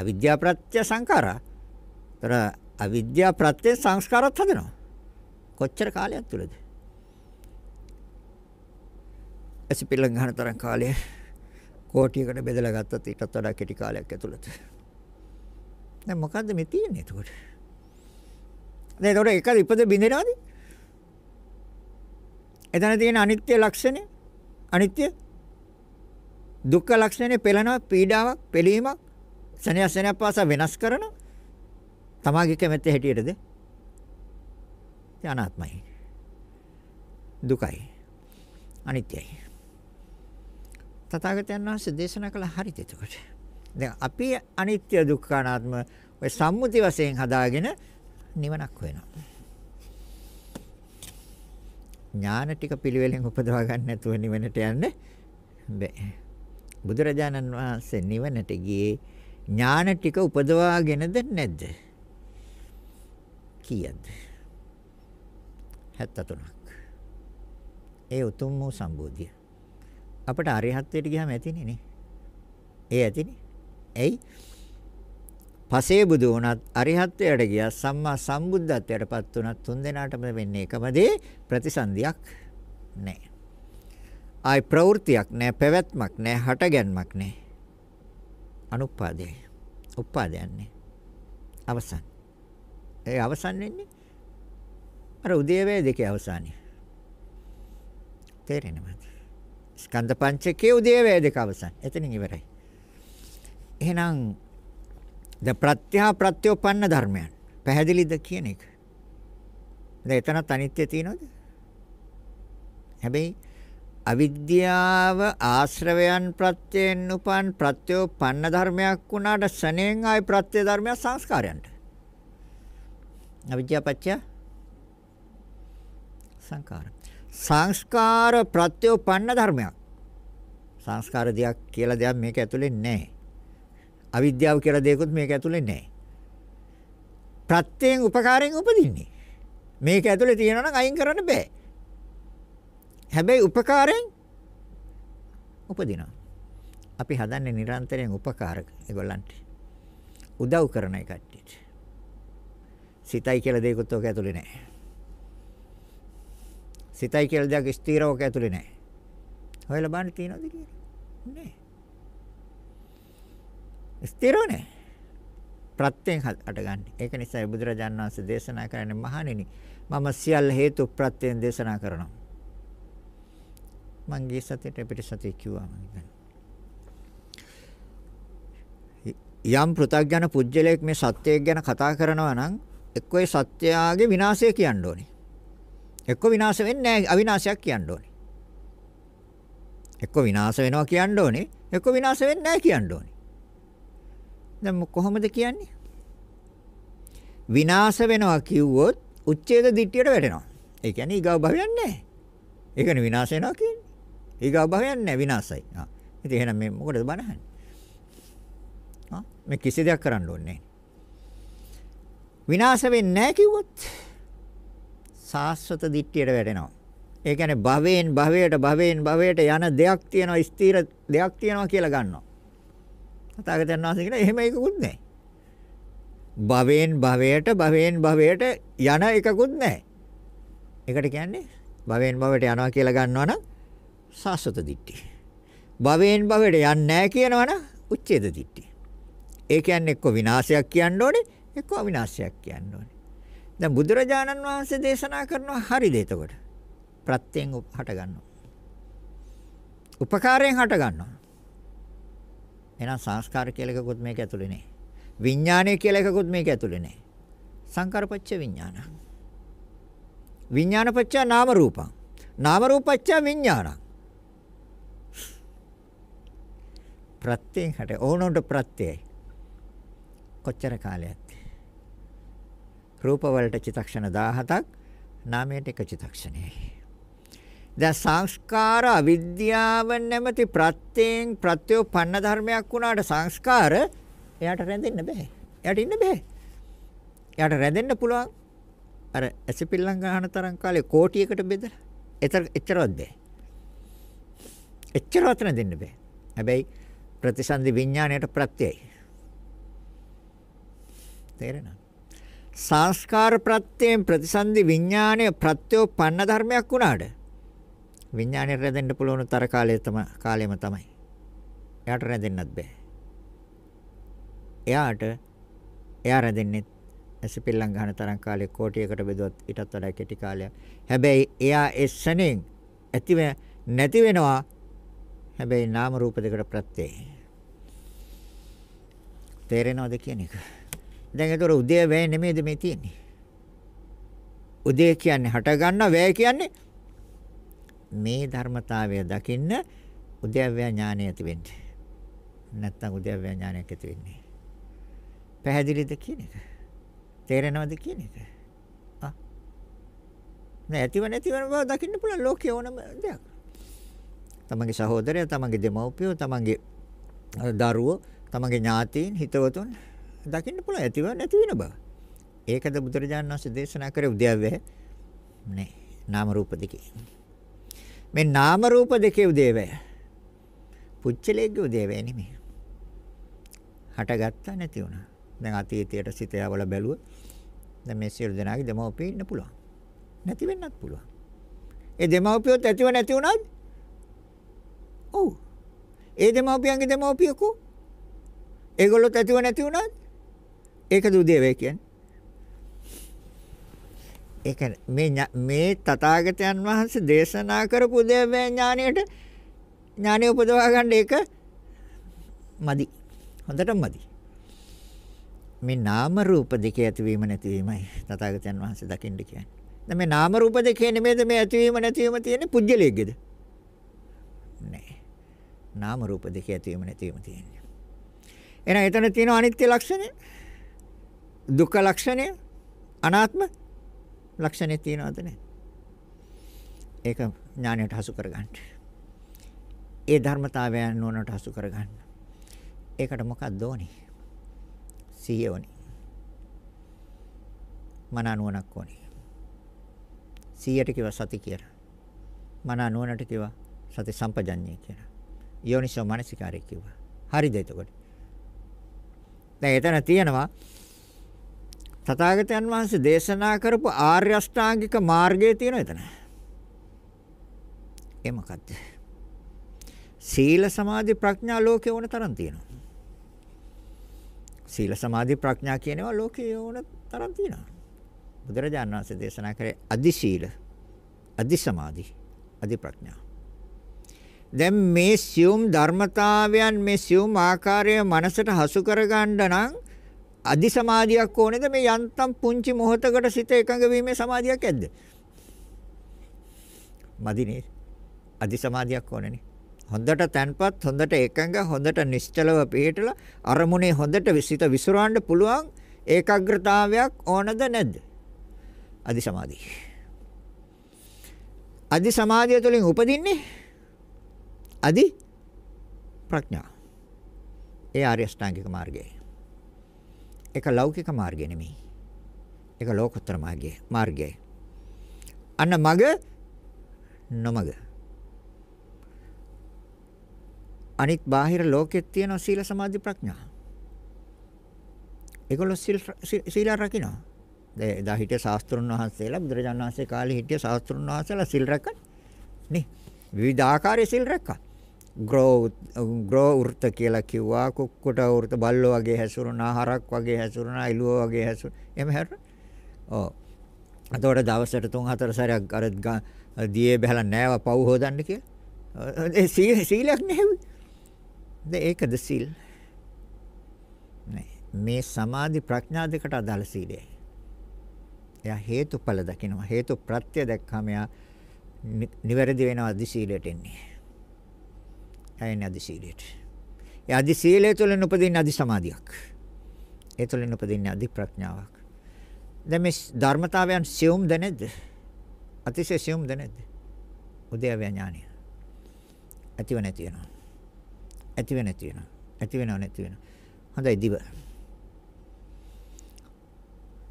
අවිද්‍යා ප්‍රත්‍ය සංඛාරා. ඒතර අවිද්‍යා ප්‍රත්‍ය සංස්කාරත් හදනවා. කොච්චර කාලයක් තුලද? ඇසිපිල්ල ගන්න තරම් කාලය කෝටියකට බෙදලා ගත්තත් ඊටත් වඩා කෙටි කාලයක් ඇතුළත. දැන් මොකද්ද මේ තියෙන්නේ එතකොට? දැන් එතකොට එක ඉපද බින්දෙනවද? එතන තියෙන අනිත්‍ය ලක්ෂණය අනිත්‍ය දුක්ඛ ලක්ෂණය පෙළනවා පීඩාවක් පෙළීමක් සනයක් සනයක් පාසා වෙනස් කරන තමාගේ කැමැත්ත හැටියටද? අනාත්මයි. දුකයි. අනිත්‍යයි. තථාගතයන් වහන්සේ දේශනා කළ හරියට එතකොට. දැන් අපි අනිත්‍ය දුක්ඛ අනාත්ම ඔය සම්මුති වශයෙන් හදාගෙන නිවනක් වෙනවා. ඥාන ටික පිළිවෙලෙන් උපදවා ගන්න නැතුව නිවනට යන්න බෑ. බුදුරජාණන් වහන්සේ නිවනට ගියේ ඥාන ටික උපදවාගෙනද නැද්ද? කීයද? 73ක්. ඒ උතුම් වූ සම්බෝධිය. අපට අරිහත්ත්වයට ගියාම ඇතිනේ නේ. ඒ ඇතිනේ. ඇයි? පසේ බුදු වුණත් අරිහත්ත්වයට ගියා සම්මා සම්බුද්ධත්වයටපත් වුණත් තුන් දෙනාටම වෙන්නේ එකම දේ ප්‍රතිසන්දියක් නැහැ. ආයි ප්‍රවෘත්තියක් නැහැ, පැවැත්මක් නැහැ, හටගැන්මක් නැහැ. අනුපාදේ. උපාදයන්නේ. අවසන්. ඒ අවසන් වෙන්නේ අර උදේවැය දෙකේ අවසානය. තේරෙනවද? ස්කන්ධ පංචකයේ උදේ වේදක අවසන්. එතනින් ඉවරයි. එහෙනම් ද ප්‍රත්‍යා ප්‍රත්‍යෝපන්න ධර්මයන් පැහැදිලිද කියන එක. දැන් එතනත් අනිත්‍ය තියෙනවද? හැබැයි අවිද්‍යාව ආශ්‍රවයන් ප්‍රත්‍යයෙන් උපන් ප්‍රත්‍යෝපන්න ධර්මයක් වුණාට සණයෙන් ආයි ප්‍රත්‍ය ධර්මයක් සංස්කාරයන්ට. අවිද්‍යාව පත්‍ය සංකාරක සංස්කාර ප්‍රත්‍යෝපන්න ධර්මයක්. සංස්කාර දෙයක් කියලා දෙයක් මේක ඇතුලේ නැහැ. අවිද්‍යාව කියලා දෙයක්වත් මේක ඇතුලේ නැහැ. ප්‍රත්‍යයෙන් උපකාරයෙන් උපදින්නේ. මේක ඇතුලේ තියෙනවා නම් අයින් කරන්න බෑ. හැබැයි උපකාරයෙන් උපදිනවා. අපි හදන්නේ නිරන්තරයෙන් උපකාරක ඒගොල්ලන්ට. උදව් කරන එකට්ටියට. සිතයි කියලා දෙයක්වත් ඔක ඇතුලේ නැහැ. සිතයි කියලා දෙයක් ස්ථිරවක ඇතුලේ නැහැ. හොයලා බලන්න තියනවද කියලා? නෑ. ස්ථිරව නැහැ. ප්‍රත්‍යයෙන් හටගන්නේ. ඒක නිසා බුදුරජාණන් වහන්සේ දේශනා කරන්නේ මහණෙනි මම සියල්ල හේතු ප්‍රත්‍යයෙන් දේශනා කරනවා. මං ගිය සතියේ පිට සතිය කිව්වා මං ඉතින්. යම් පෘථග්ජන පුජ්‍යලයක් මේ සත්‍යයක් ගැන කතා කරනවා නම් එක්කෝ ඒ සත්‍යයාගේ විනාශය කියන්න ඕනේ. එක්ක විනාශ වෙන්නේ නැහැ අවිනාශයක් කියන්න ඕනේ. එක්ක විනාශ වෙනවා කියන්න ඕනේ. එක්ක විනාශ වෙන්නේ නැහැ කියන්න ඕනේ. දැන් කොහොමද කියන්නේ? විනාශ වෙනවා කිව්වොත් උච්ඡේද දිට්ඨියට වැටෙනවා. ඒ කියන්නේ ඊගව භවයක් නැහැ. ඒ කියන්නේ විනාශ වෙනවා කියන්නේ. ඊගව භවයක් නැහැ විනාශයි. ආ. ඉතින් එහෙනම් මේ මොකටද බනහන්නේ? ආ මේ කිසි දෙයක් කරන්න ඕනේ නැහැ. විනාශ වෙන්නේ නැහැ කිව්වොත් සාස්වත දිට්ඨියට වැටෙනවා. ඒ කියන්නේ භවයෙන් භවයට භවයෙන් භවයට යන දෙයක් තියෙනවා ස්ථිර දෙයක් තියෙනවා කියලා ගන්නවා. තථාගතයන් වහන්සේ කියන එහෙම එකකුත් නැහැ. භවයෙන් භවයට භවයෙන් භවයට යන එකකුත් නැහැ. ඒකට කියන්නේ භවයෙන් භවයට යනවා කියලා ගන්නවා නම් සාස්වත දිට්ඨිය. භවයෙන් භවයට යන්නේ නැහැ කියනවා නම් උච්ඡේද දිට්ඨිය. ඒ කියන්නේ එක්ක විනාශයක් කියන්න ඕනේ එක්ක අවිනාශයක් කියන්න ඕනේ. දැන් බුදුරජාණන් වහන්සේ දේශනා කරනවා හරිද එතකොට? ප්‍රත්‍යයෙන් හට ගන්නවා. උපකාරයෙන් හට ගන්නවා. එහෙනම් සංස්කාර කියලා එකකුත් මේක ඇතුලේ නැහැ. විඥානය කියලා එකකුත් මේක ඇතුලේ නැහැ. සංකාරපච්ච විඥාන. විඥානපච්ච නාම රූපං. නාම රූපච්ච විඥානං. ප්‍රත්‍යයෙන් හට ඕනොන්ට ප්‍රත්‍යයයි. කොච්චර කාලයක් රූපවලට චිතක්ෂණ 17ක් නාමයට එක චිතක්ෂණයයි. දැන් සංස්කාර අවිද්‍යාව නැමැති ප්‍රත්‍යයෙන් ප්‍රත්‍යෝපන්න ධර්මයක් වුණාට සංස්කාර එයාට රැඳෙන්න බෑ. එයාට ඉන්න බෑ. එයාට රැඳෙන්න පුළුවන් අර ඇසිපිල්ලම් ගන්න තරම් කාලේ කෝටියකට බෙදලා. එතර එච්චරවත් බෑ. එච්චරවත් රැඳෙන්න බෑ. හැබැයි ප්‍රතිසන්දි විඥාණයට ප්‍රත්‍යයයි. තේරෙනවද? සංස්කාර ප්‍රත්‍යයෙන් ප්‍රතිසන්දි විඥානයේ ප්‍රත්‍යෝපන්න ධර්මයක් වුණාට විඥානයේ රැඳෙන්න පුළුවන් තර කාලය තම කාලයම තමයි. එයාට රැඳෙන්නත් බෑ. එයාට එයා රැඳෙන්නේ ඇසිපිල්ලම් ගන්න තරම් කාලයක් කෝටියකට බෙදුවත් ඊටත් වඩා කෙටි කාලයක්. හැබැයි එයා එස්සනෙන් ඇතිව නැති වෙනවා. හැබැයි නාම රූප දෙකට ප්‍රත්‍යය. තේරෙනවද කියන එක? දැන් ඒතර උදේ වැය නෙමෙයිද මේ තියෙන්නේ. උදේ කියන්නේ හට ගන්න වැය කියන්නේ මේ ධර්මතාවය දකින්න උදේවැය ඥානය ඇති වෙන්නේ. නැත්තම් උදේවැය ඥානයක් ඇති වෙන්නේ. පැහැදිලිද කියන එක? තේරෙනවද කියන එක? ආ. නෑ ඇතිව නැතිව බව දකින්න පුළුවන් ලෝකයේ ඕනම දෙයක්. තමන්ගේ සහෝදරය, තමන්ගේ දෙමව්පියෝ, තමන්ගේ දරුවෝ, තමන්ගේ ඥාතීන්, හිතවතුන් දකින්න පුළුවන් ඇතිව නැති වෙන බව. ඒකද බුදුරජාණන් වහන්සේ දේශනා කරේ උද්‍යවය නේ නාම රූප දෙකේ. මේ නාම රූප දෙකේ උදේවය. පුච්චලේගේ උදේවය නෙමෙයි. හටගත්තා නැති වුණා. දැන් අතීතයට සිත යවල බැලුව. දැන් මේ සියලු දෙනාගේ දෙමව්පිය ඉන්න පුළුවන්. නැති වෙන්නත් පුළුවන්. ඒ දෙමව්පියොත් ඇතිව නැති වුණාද? ඔව්. ඒ දෙමව්පියන්ගේ දෙමව්පියකෝ ඒගොල්ලොත් ඇතිව නැති වුණාද? ඒකද උදේවය කියන්නේ. ඒක මේ මේ තථාගතයන් වහන්සේ දේශනා කරපු උදේවය ඥාණයට ඥාණය උපදවා ගන්න ඒක මදි. හොඳටම මදි. මේ නාම රූප දෙකේ ඇතිවීම නැතිවීමයි තථාගතයන් වහන්සේ දකින්න කියන්නේ. දැන් මේ නාම රූප දෙකේ නෙමෙයිද මේ ඇතිවීම නැතිවීම තියෙන්නේ පුජ්‍යලයේද? නෑ. නාම රූප දෙකේ ඇතිවීම නැතිවීම තියෙන්නේ. එහෙනම් එතන තියෙන අනිත්‍ය ලක්ෂණය දුක්ඛ ලක්ෂණය අනාත්ම ලක්ෂණේ තියනවද නැහැ. ඒක ඥානයට හසු කරගන්න. ඒ ධර්මතාවයන් නොනට හසු කරගන්න. ඒකට මොකක්ද ඕනේ? සිහිය ඕනේ. මන නුවණක් ඕනේ. සිහියට කිව්ව සති කියලා. මන නුවණට කිව්ව සති සම්පජඤ්ඤය කියලා. යෝනිසෝ මනසිකාරය කිව්වා. හරිද එතකොට? දැන් එතන තියෙනවා තථාගතයන් වහන්සේ දේශනා කරපු ආර්ය අෂ්ටාංගික මාර්ගය තියෙන එතන. ඒ මොකද්ද? සීල සමාධි ප්‍රඥා ලෝකේ ඕන තරම් තියෙනවා. සීල සමාධි ප්‍රඥා කියනවා ලෝකේ ඕන තරම් තියෙනවා. බුදුරජාණන් වහන්සේ දේශනා කරේ අදි සීල, අදි සමාධි, අදි ප්‍රඥා. දැන් මේ සියුම් ධර්මතාවයන් මේ සියුම් ආකාරයේ මනසට හසු කරගන්න නම් අදි සමාධියක් ඕනේද මේ යන්තම් පුංචි මොහතකට සිත එකඟ වීමේ සමාධියක් ඇද්ද? මදිනේ අදි සමාධියක් ඕනේනේ. හොඳට තැන්පත් හොඳට එකඟ හොඳට නිශ්චලව පිළිටලා අරමුණේ හොඳට සිත විසිරවන්න පුළුවන් ඒකාග්‍රතාවයක් ඕනද නැද්ද? අදි සමාධිය. අදි සමාධිය තුළින් උපදින්නේ අදි ප්‍රඥා. ඒ ආර්ය අෂ්ටාංගික මාර්ගයයි. ඒක ලෞකික මාර්ගය නෙමෙයි. ඒක ලෝකෝත්තර මාර්ගය. මාර්ගය. අන්න මග නොමග. අනිත් බාහිර ලෝකෙත් තියෙන සීල සමාධි ප්‍රඥා. ඒගොල්ලෝ සීල සීල රකින්නවා. දැන් එදා හිටිය ශාස්ත්‍රුන් වහන්සේලා බුදුරජාණන් වහන්සේ කාලේ හිටිය ශාස්ත්‍රුන් වහන්සේලා සීල් රැකන. නේ. විවිධ ආකාරයේ සීල් රැක්කා. ග්‍රෝත් ග්‍රෝවෘත කියලා කිව්වා කුක්කුට වෘත බල්ලෝ වගේ හැසුරුණා හරක් වගේ හැසුරුණා එළුව වගේ හැසුරු එහෙම හැර ඔව් එතකොට දවසට 3-4 සැරයක් අර දියේ බහලා නෑව පව් හොදන්න කියලා ඒ සීල සීලයක් නෙවෙයි දැන් ඒකද සීල් මේ සමාධි ප්‍රඥා දෙකට අදාළ සීලය එයා හේතුඵල දකිනවා හේතු ප්‍රත්‍ය දැක්කම එයා නිවැරදි වෙනවා අධි සීලයට එන්නේ ඇයෙන්නේ අදි සීලයට. ඒ අදි සීලය තුළින් උපදින්නේ අදි සමාධියක්. ඒ තුළින් උපදින්නේ අදි ප්‍රඥාවක්. දැන් මේ ධර්මතාවයන් සියුම්ද නැද්ද? අතිශය සියුම්ද නැද්ද? උදේව ඥානය. ඇතිව නැති වෙනවා. ඇතිව නැති වෙනවා. ඇති වෙනව නැති වෙනවා. හොඳයි දිව.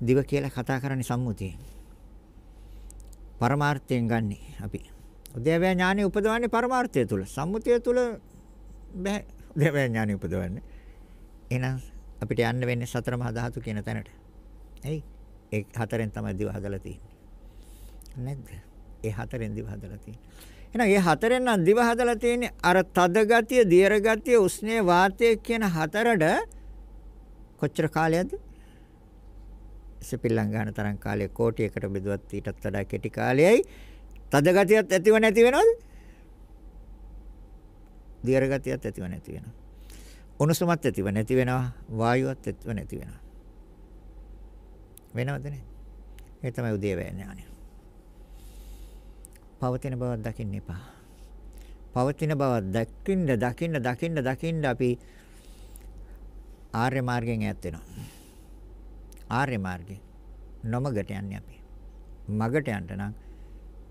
දිව කියලා කතා කරන්නේ සම්මුතියෙන්. පරමාර්ථයෙන් ගන්නේ අපි. උද්‍යවය ඥානෙ උපදවන්නේ පරමාර්ථය තුල. සම්මුතිය තුල බෑ උද්‍යවය ඥානෙ උපදවන්නේ. එහෙනම් අපිට යන්න වෙන්නේ සතර මහා ධාතු කියන තැනට. එයි ඒ හතරෙන් තමයි දිව හදලා තියෙන්නේ. නැද්ද? ඒ හතරෙන් දිව හදලා තියෙන්නේ. එහෙනම් මේ හතරෙන් නම් දිව හදලා තියෙන්නේ අර තද ගතිය, දියර ගතිය, උස්නේ වාතය කියන හතරට කොච්චර කාලයක්ද? සිපිල්ලම් ගන්න තරම් කාලයක් කෝටි එකට බෙදුවත් ඊටත් වඩා කෙටි කාලයයි තද ගතියත් ඇතිව නැති වෙනවද? දියර ගතියත් ඇතිව නැති වෙනවා. උණුසුමත් ඇතිව නැති වෙනවා. වායුවත් ඇතිව නැති වෙනවා. වෙනවද නැහැ? ඒ තමයි උදේවැය ඥානය. පවතින බවක් දකින්න එපා. පවතින බවක් දකින්න දකින්න දකින්න දකින්න අපි ආර්ය මාර්ගයෙන් ඈත් වෙනවා. ආර්ය මාර්ගේ නොමගට යන්නේ අපි. මගට යන්න නම්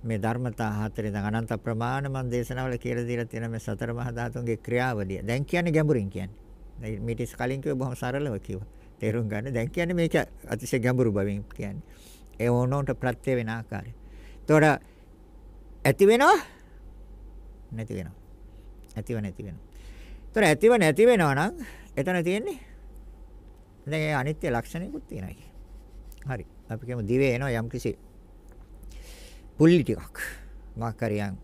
මේ ධර්මතා හතරේ දැන් අනන්ත ප්‍රමාණ මන් දේශනාවල කියලා දීලා තියෙන මේ සතර මහා ධාතුන්ගේ ක්‍රියාවලිය. දැන් කියන්නේ ගැඹුරින් කියන්නේ. මීට කලින් කිව්ව බොහොම සරලව කිව්වා. තේරුම් ගන්න. දැන් කියන්නේ මේක අතිශය ගැඹුරු බවින් කියන්නේ. ඒ ඕනෝන්ට ප්‍රත්‍ය වෙන ආකාරය. එතකොට ඇති වෙනව නැති වෙනව. ඇතිව නැති වෙනව. එතකොට ඇතිව නැති වෙනව නම් එතන තියෙන්නේ දැන් ඒ අනිත්‍ය ලක්ෂණයකුත් තියෙනවා. හරි. අපි කියමු දිවේ එනවා යම්කිසි පුල්ලි ටිකක් මාකරියන්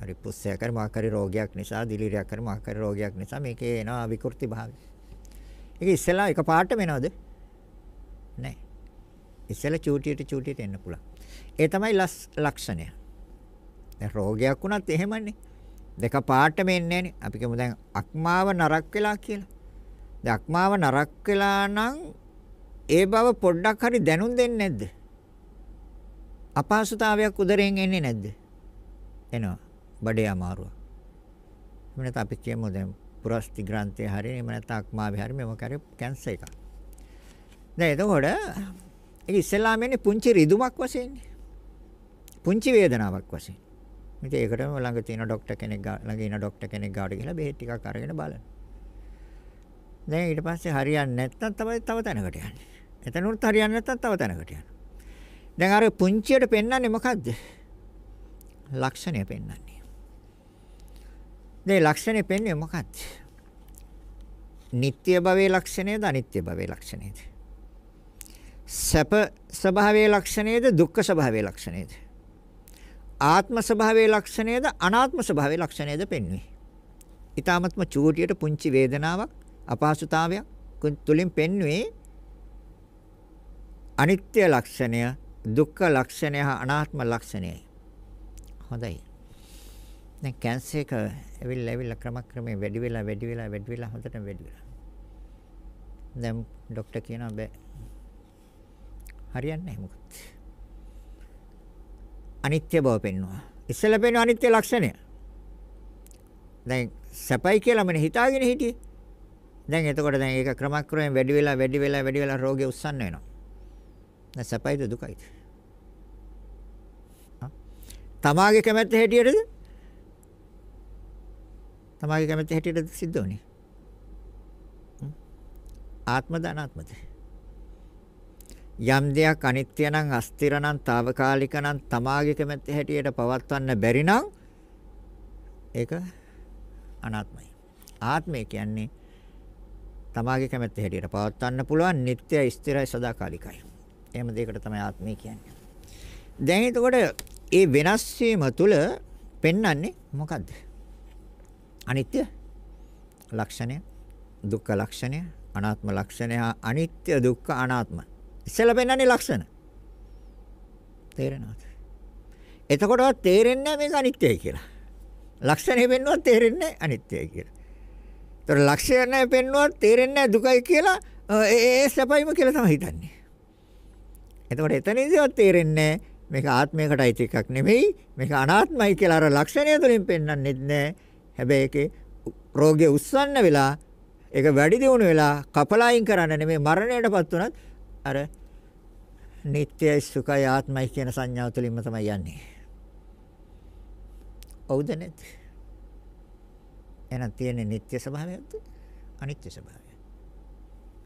හරි පුස්සයක් හරි මාකරි රෝගයක් නිසා දිලිරියක් හරි මාකරි රෝගයක් නිසා මේකේ එන විකෘති භාවය. ඒක ඉස්සෙල්ලා එක පාටම එනවද? නැහැ. ඉස්සෙල්ලා චූටියට චූටියට එන්න පුළුවන්. ඒ තමයි ලක්ෂණය. දැන් රෝගයක් වුණත් එහෙමනේ. දෙක පාටම එන්නේ නැහනේ. අපි කියමු දැන් අක්මාව නරක් වෙලා කියලා. දැන් අක්මාව නරක් වෙලා නම් ඒ බව පොඩ්ඩක් හරි දැනුම් දෙන්නේ නැද්ද? අපහසුතාවයක් උදරයෙන් එන්නේ නැද්ද? එනවා. බඩේ අමාරුව. එහෙම නැත්නම් අපි කියමු දැන් පුරස්ති ග්‍රන්ථිය හරිය එහෙම නැත්නම් අක්මාවේ හරිය මේව කරේ කැන්සර් එකක්. දැන් එතකොට ඒක ඉස්සෙල්ලාම එන්නේ පුංචි රිදුමක් වශයෙන්නේ. පුංචි වේදනාවක් වශයෙන්. ඉතින් ඒකටම ළඟ තියෙන ડોක්ටර් කෙනෙක් ළඟ ඉන ડોක්ටර් කෙනෙක් ගාවට ගිහලා බෙහෙත් ටිකක් අරගෙන බලන. දැන් ඊට පස්සේ හරියන්නේ නැත්නම් තමයි තව තැනකට යන්නේ. එතන උත් හරියන්නේ නැත්නම් තව තැනකට යනවා. දැන් අර පුංචියට පෙන්වන්නේ මොකද්ද? ලක්ෂණය පෙන්වන්නේ. මේ ලක්ෂණය පෙන්වන්නේ මොකක්ද? නিত্য භවයේ ලක්ෂණයද අනිත්‍ය භවයේ ලක්ෂණයද? සැප ස්වභාවයේ ලක්ෂණයද දුක්ඛ ස්වභාවයේ ලක්ෂණයද? ආත්ම ස්වභාවයේ ලක්ෂණයද අනාත්ම ස්වභාවයේ ලක්ෂණයද පෙන්වන්නේ. ඊ타මත්ම චූටියට පුංචි වේදනාවක් අපහසුතාවයක් තුලින් පෙන්වන්නේ අනිත්‍ය ලක්ෂණය දුක්ඛ ලක්ෂණය හා අනාත්ම ලක්ෂණයයි. හොඳයි. දැන් කැන්සර් එක ඇවිල්ලා ඇවිල්ලා ක්‍රමක්‍රමයෙන් වැඩි වෙලා වැඩි වෙලා වැඩි වෙලා හොඳටම වැඩි වෙලා. දැන් ડોක්ටර් කියනවා බෑ. හරියන්නේ නැහැ මොකද? අනිත්‍ය බව පෙන්වනවා. ඉස්සෙල්ලා පෙන්වන අනිත්‍ය ලක්ෂණය. දැන් සැපයි කියලා මම හිතාගෙන හිටියේ. දැන් එතකොට දැන් ඒක ක්‍රමක්‍රමයෙන් වැඩි වෙලා වැඩි වෙලා වැඩි වෙලා රෝගේ උස්සන්න වෙනවා. දැන් සැපයිද දුකයිද? තමාගේ කැමැත්ත හැටියටද? තමාගේ කැමැත්ත හැටියටද සිද්ධ වෙන්නේ? ආත්මද අනාත්මද? යම් දෙයක් අනිත්‍ය නම් අස්තිර නම් తాවකාලික නම් තමාගේ කැමැත්ත හැටියට පවත්වන්න බැරි නම් ඒක අනාත්මයි. ආත්මය කියන්නේ තමාගේ කැමැත්ත හැටියට පවත්වන්න පුළුවන් නිට්ටය ස්ථිරයි සදාකාලිකයි. එහෙම දෙයකට තමයි ආත්මය කියන්නේ. දැන් එතකොට ඒ වෙනස් වීම තුළ පෙන්වන්නේ මොකද්ද? අනිත්‍ය ලක්ෂණය, දුක්ඛ ලක්ෂණය, අනාත්ම ලක්ෂණය, අනිත්‍ය දුක්ඛ අනාත්ම. ඉස්සෙල්ලා පෙන්වන්නේ ලක්ෂණ. තේරෙනවද? එතකොටවත් තේරෙන්නේ නැහැ මේක අනිත්‍යයි කියලා. ලක්ෂණය පෙන්වුවත් තේරෙන්නේ අනිත්‍යයි කියලා. ඒතර ලක්ෂණය පෙන්වුවත් තේරෙන්නේ දුකයි කියලා ඒ සැපයිම කියලා තමයි හිතන්නේ. එතකොට එතනදීවත් තේරෙන්නේ මේක ආත්මයකට අයිති එකක් නෙමෙයි මේක අනාත්මයි කියලා අර ලක්ෂණය තුලින් පෙන්වන්නෙත් නෑ හැබැයි ඒකේ රෝගේ උස්සන්න වෙලා ඒක වැඩි දියුණු වෙලා කපලයින් කරන්න නෙමෙයි මරණයටපත් උනත් අර නිට්ටයයි සුඛයි ආත්මයි කියන සංඥාව තුලින්ම තමයි යන්නේ. ඔව්ද නැත්? එහෙනම් තියෙන නිට්ටය ස්වභාවයක්ද? අනිත්‍ය ස්වභාවය.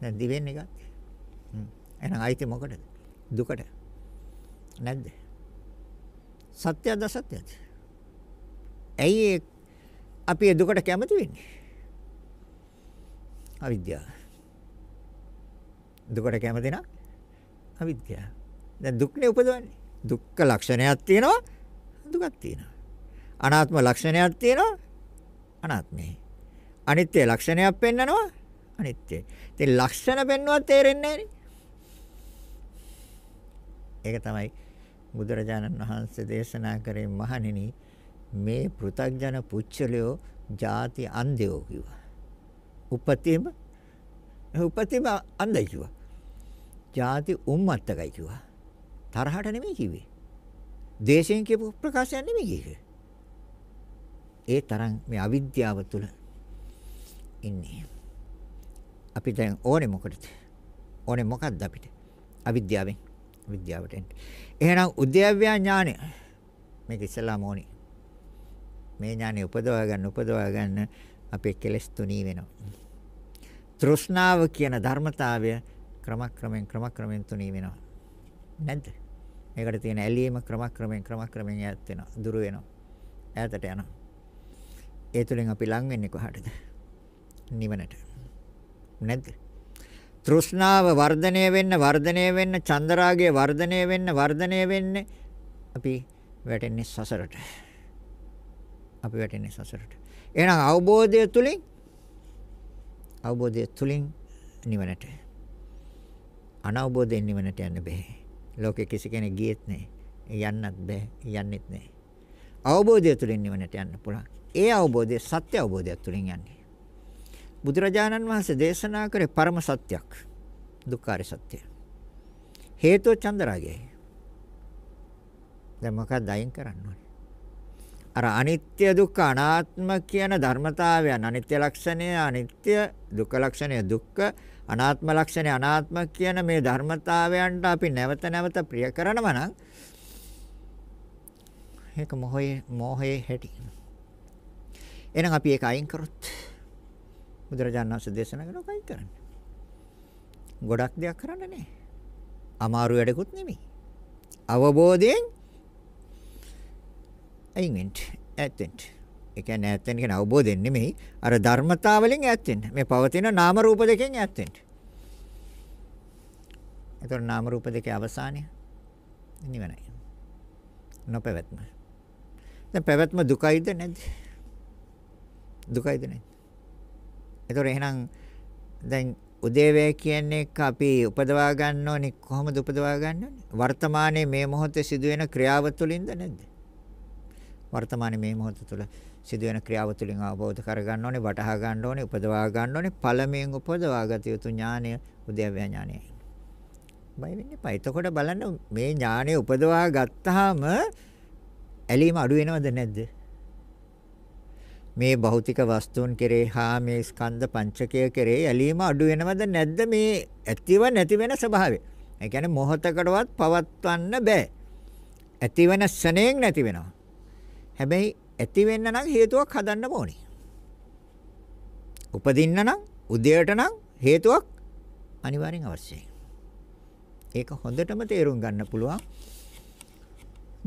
දැන් දිවෙන්නේ ගන්න. එහෙනම් අයිති මොකටද? දුකට. නැද්ද? සත්‍යද අසත්‍යද? ඇයි අපි ඒ දුකට කැමති වෙන්නේ? අවිද්‍යාව. දුකට කැමති නම් අවිද්‍යාව. දැන් දුක්නේ උපදවන්නේ. දුක්ඛ ලක්ෂණයක් තියෙනවා දුකක් තියෙනවා. අනාත්ම ලක්ෂණයක් තියෙනවා අනාත්මේ. අනිත්‍ය ලක්ෂණයක් පෙන්නනවා අනිත්‍යයි. ඉතින් ලක්ෂණ පෙන්වුවා තේරෙන්නේ නැහැ නේ. ඒක තමයි බුදුරජාණන් වහන්සේ දේශනා කරේ මහණෙනි මේ පෘථග්ජන පුච්චලයෝ ಜಾති අන්ධයෝ කිව්වා. උපතේම උපතේම අන්ධයි කිව්වා. ಜಾති උම්මත්තකයි කිව්වා. තරහට නෙමෙයි කිව්වේ. දේශයෙන් කියපු ප්‍රකාශයක් නෙමෙයි කිව්වේ. ඒ තරම් මේ අවිද්‍යාව තුල ඉන්නේ. අපි දැන් ඕනේ මොකටද? ඕනේ මොකක්ද අපිට? අවිද්‍යාවෙන්. විද්‍යාවට එන්න. එහෙනම් උද්‍යව්‍යා ඥානය මේක ඉස්සලාම ඕනි. මේ ඥානය උපදවා ගන්න උපදවා ගන්න අපේ කෙලෙස් තුනී වෙනවා. තෘෂ්ණාව කියන ධර්මතාවය ක්‍රමක්‍රමෙන් ක්‍රමක්‍රමෙන් තුනී වෙනවා. නැද්ද? මේකට තියෙන ඇලීම ක්‍රමක්‍රමෙන් ක්‍රමක්‍රමෙන් ඈත් වෙනවා, දුර වෙනවා. ඈතට යනවා. ඒ තුලින් අපි ලං වෙන්නේ කොහටද? නිවනට. නැද්ද? තෘෂ්ණාව වර්ධනය වෙන්න වර්ධනය වෙන්න චන්දරාගය වර්ධනය වෙන්න වර්ධනය වෙන්නේ අපි වැටෙන්නේ සසරට. අපි වැටෙන්නේ සසරට. එහෙනම් අවබෝධය තුලින් අවබෝධය තුලින් නිවනට. අනවබෝධයෙන් නිවනට යන්න බෑ. ලෝකෙ කිසි කෙනෙක් ගියෙත් නෑ. යන්නත් බෑ. යන්නෙත් නෑ. අවබෝධය තුලින් නිවනට යන්න පුළුවන්. ඒ අවබෝධය සත්‍ය අවබෝධයක් තුලින් යන්නේ. බුදුරජාණන් වහන්සේ දේශනා කරේ පරම සත්‍යයක්. දුක්ඛාරය සත්‍යය. හේතු චන්දරාගයයි. දැන් මොකක්ද අයින් කරන්න ඕනේ? අර අනිත්‍ය දුක්ඛ අනාත්ම කියන ධර්මතාවයන් අනිත්‍ය ලක්ෂණය අනිත්‍ය දුක්ඛ ලක්ෂණය දුක්ඛ අනාත්ම ලක්ෂණය අනාත්ම කියන මේ ධර්මතාවයන්ට අපි නැවත නැවත ප්‍රිය කරනවා නම් ඒක මොහේ මොහේ හැටි එහෙනම් අපි ඒක අයින් කරොත් බුදුරජාණන් වහන්සේ දේශනා කරනවා කයි කරන්නේ. ගොඩක් දෙයක් කරන්න නෑ. අමාරු වැඩකුත් නෙමෙයි. අවබෝධයෙන් අයින් වෙන්න ඈත් වෙන්න. ඒ කියන්නේ ඈත් වෙන කියන අවබෝධයෙන් නෙමෙයි අර ධර්මතා වලින් ඈත් වෙන්න. මේ පවතින නාම රූප දෙකෙන් ඈත් වෙන්න. ඒතර නාම රූප දෙකේ අවසානය නිවනයි. නොපැවැත්ම. දැන් පැවැත්ම දුකයිද නැද්ද? දුකයිද නැද්ද? ඒතොර එහෙනම් දැන් උදේවැය කියන්නේ අපි උපදවා ගන්න ඕනේ කොහොමද උපදවා ගන්න ඕනේ? වර්තමානයේ මේ මොහොතේ සිදුවෙන ක්‍රියාව තුළින්ද නැද්ද? වර්තමානයේ මේ මොහොත තුළ සිදුවෙන ක්‍රියාව තුළින් අවබෝධ කර ගන්න ඕනේ, වටහා ගන්න ඕනේ, උපදවා ගන්න ඕනේ. පළමුවෙන් උපදවා ගත යුතු ඥානය උදේවැය ඥානයයි. බය වෙන්න එපා. එතකොට බලන්න මේ ඥානය උපදවා ගත්තාම ඇලීම අඩු වෙනවද නැද්ද? මේ භෞතික වස්තුන් කෙරේ හා මේ ස්කන්ධ පංචකය කෙරේ ඇලීම අඩු වෙනවද නැද්ද මේ ඇතිව නැති වෙන ස්වභාවය. ඒ කියන්නේ මොහතකටවත් පවත්වන්න බෑ. ඇති වෙන ස්නේහයෙන් නැති වෙනවා. හැබැයි ඇති වෙන්න නම් හේතුවක් හදන්න ඕනේ. උපදින්න නම් උදයට නම් හේතුවක් අනිවාර්යෙන් අවශ්‍යයි. ඒක හොඳටම තේරුම් ගන්න පුළුවන්.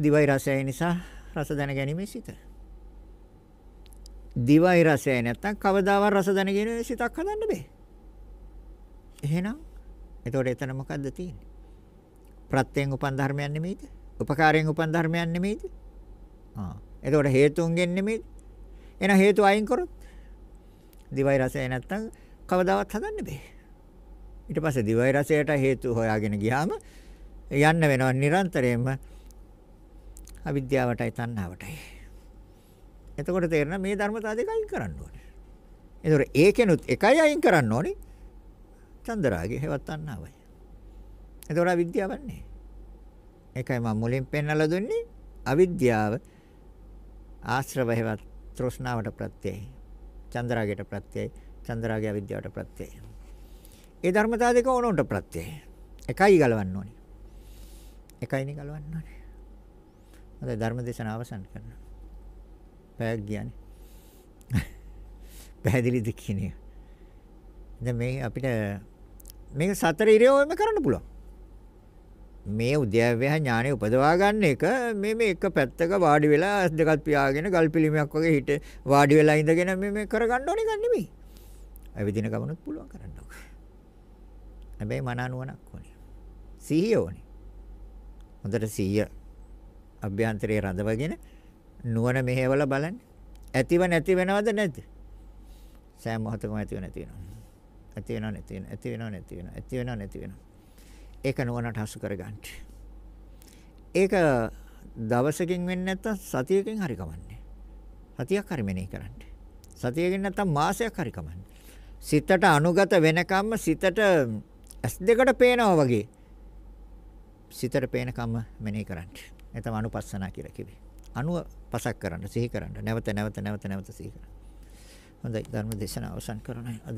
දිවයි රසය නිසා රස දැනගැනීමේ සිට. දිවයි රසයයි නැත්තම් කවදාවත් රස දැනගෙන සිතක් හදන්න බෑ. එහෙනම් එතකොට එතන මොකද්ද තියෙන්නේ? ප්‍රත්‍යයෙන් උපන් ධර්මයක් නෙමෙයිද? උපකාරයෙන් උපන් ධර්මයක් නෙමෙයිද? ආ. එතකොට හේතුන්ගෙන් නෙමෙයිද? එහෙනම් හේතු අයින් කරොත් දිවයි රසය නැත්තම් කවදාවත් හදන්න බෑ. ඊට පස්සේ දිවයි රසයට හේතු හොයාගෙන ගියාම යන්න වෙනවා නිරන්තරයෙන්ම අවිද්‍යාවටයි තණ්හාවටයි. එතකොට තේරෙනවා මේ ධර්මතාව දෙක අයින් කරන්න ඕනේ. එතකොට ඒකෙනුත් එකයි අයින් කරන්න ඕනේ. චන්දරාගේ හේවත් අන්නාවයි. එතකොට අවිද්‍යාවන්නේ. ඒකයි මම මුලින් පෙන්නලා දුන්නේ අවිද්‍යාව ආශ්‍රව හේවත් තෘෂ්ණාවට ප්‍රත්‍යයයි. චන්දරාගයට ප්‍රත්‍යයයි. චන්දරාගේ අවිද්‍යාවට ප්‍රත්‍යයයි. ඒ ධර්මතාව දෙක ඕනොන්ට ප්‍රත්‍යයයි. එකයි ගලවන්න ඕනේ. එකයිනේ ගලවන්න ඕනේ. අද ධර්ම දේශනාව අවසන් කරනවා. පැයක් කියන්නේ. පැහැදිලිද කියන්නේ. දැන් මේ අපිට මේක සතර ඉරියව්වෙම කරන්න පුළුවන්. මේ උද්‍යවය ඥානෙ උපදවා ගන්න එක මේ මේ එක පැත්තක වාඩි වෙලා ඇස් දෙකක් පියාගෙන ගල් පිළිමයක් වගේ හිට වාඩි වෙලා ඉඳගෙන මේ මේ කරගන්න ඕන එක නෙමෙයි. අවිදින ගමනක් පුළුවන් කරන්න ඕක. හැබැයි මන අනුවණක් ඕනේ. සිහිය ඕනේ. හොඳට සිහිය අභ්‍යන්තරයේ රඳවගෙන නුවණ මෙහෙවල බලන්න. ඇතිව නැති වෙනවද නැද්ද? සෑම මොහොතකම ඇතිව නැති වෙනවා. ඇති වෙනව නැති වෙනව ඇති වෙනව නැති වෙනව ඇති වෙනව නැති වෙනව. ඒක නුවණට හසු කරගන්න. ඒක දවසකින් වෙන්නේ නැත්තම් සතියකින් හරි කමන්නේ. සතියක් හරි මෙනෙහි කරන්න. සතියකින් නැත්තම් මාසයක් හරි කමන්නේ. සිතට අනුගත වෙනකම්ම සිතට ඇස් දෙකට පේනවා වගේ. සිතට පේනකම්ම මෙනෙහි කරන්න. එතම අනුපස්සනා කියලා කිව්වේ. අනුව පසක් කරන්න සිහි කරන්න නැවත නැවත නැවත නැවත සිහි කරන්න. හොඳයි ධර්ම දේශනාව අවසන් කරනයි. අද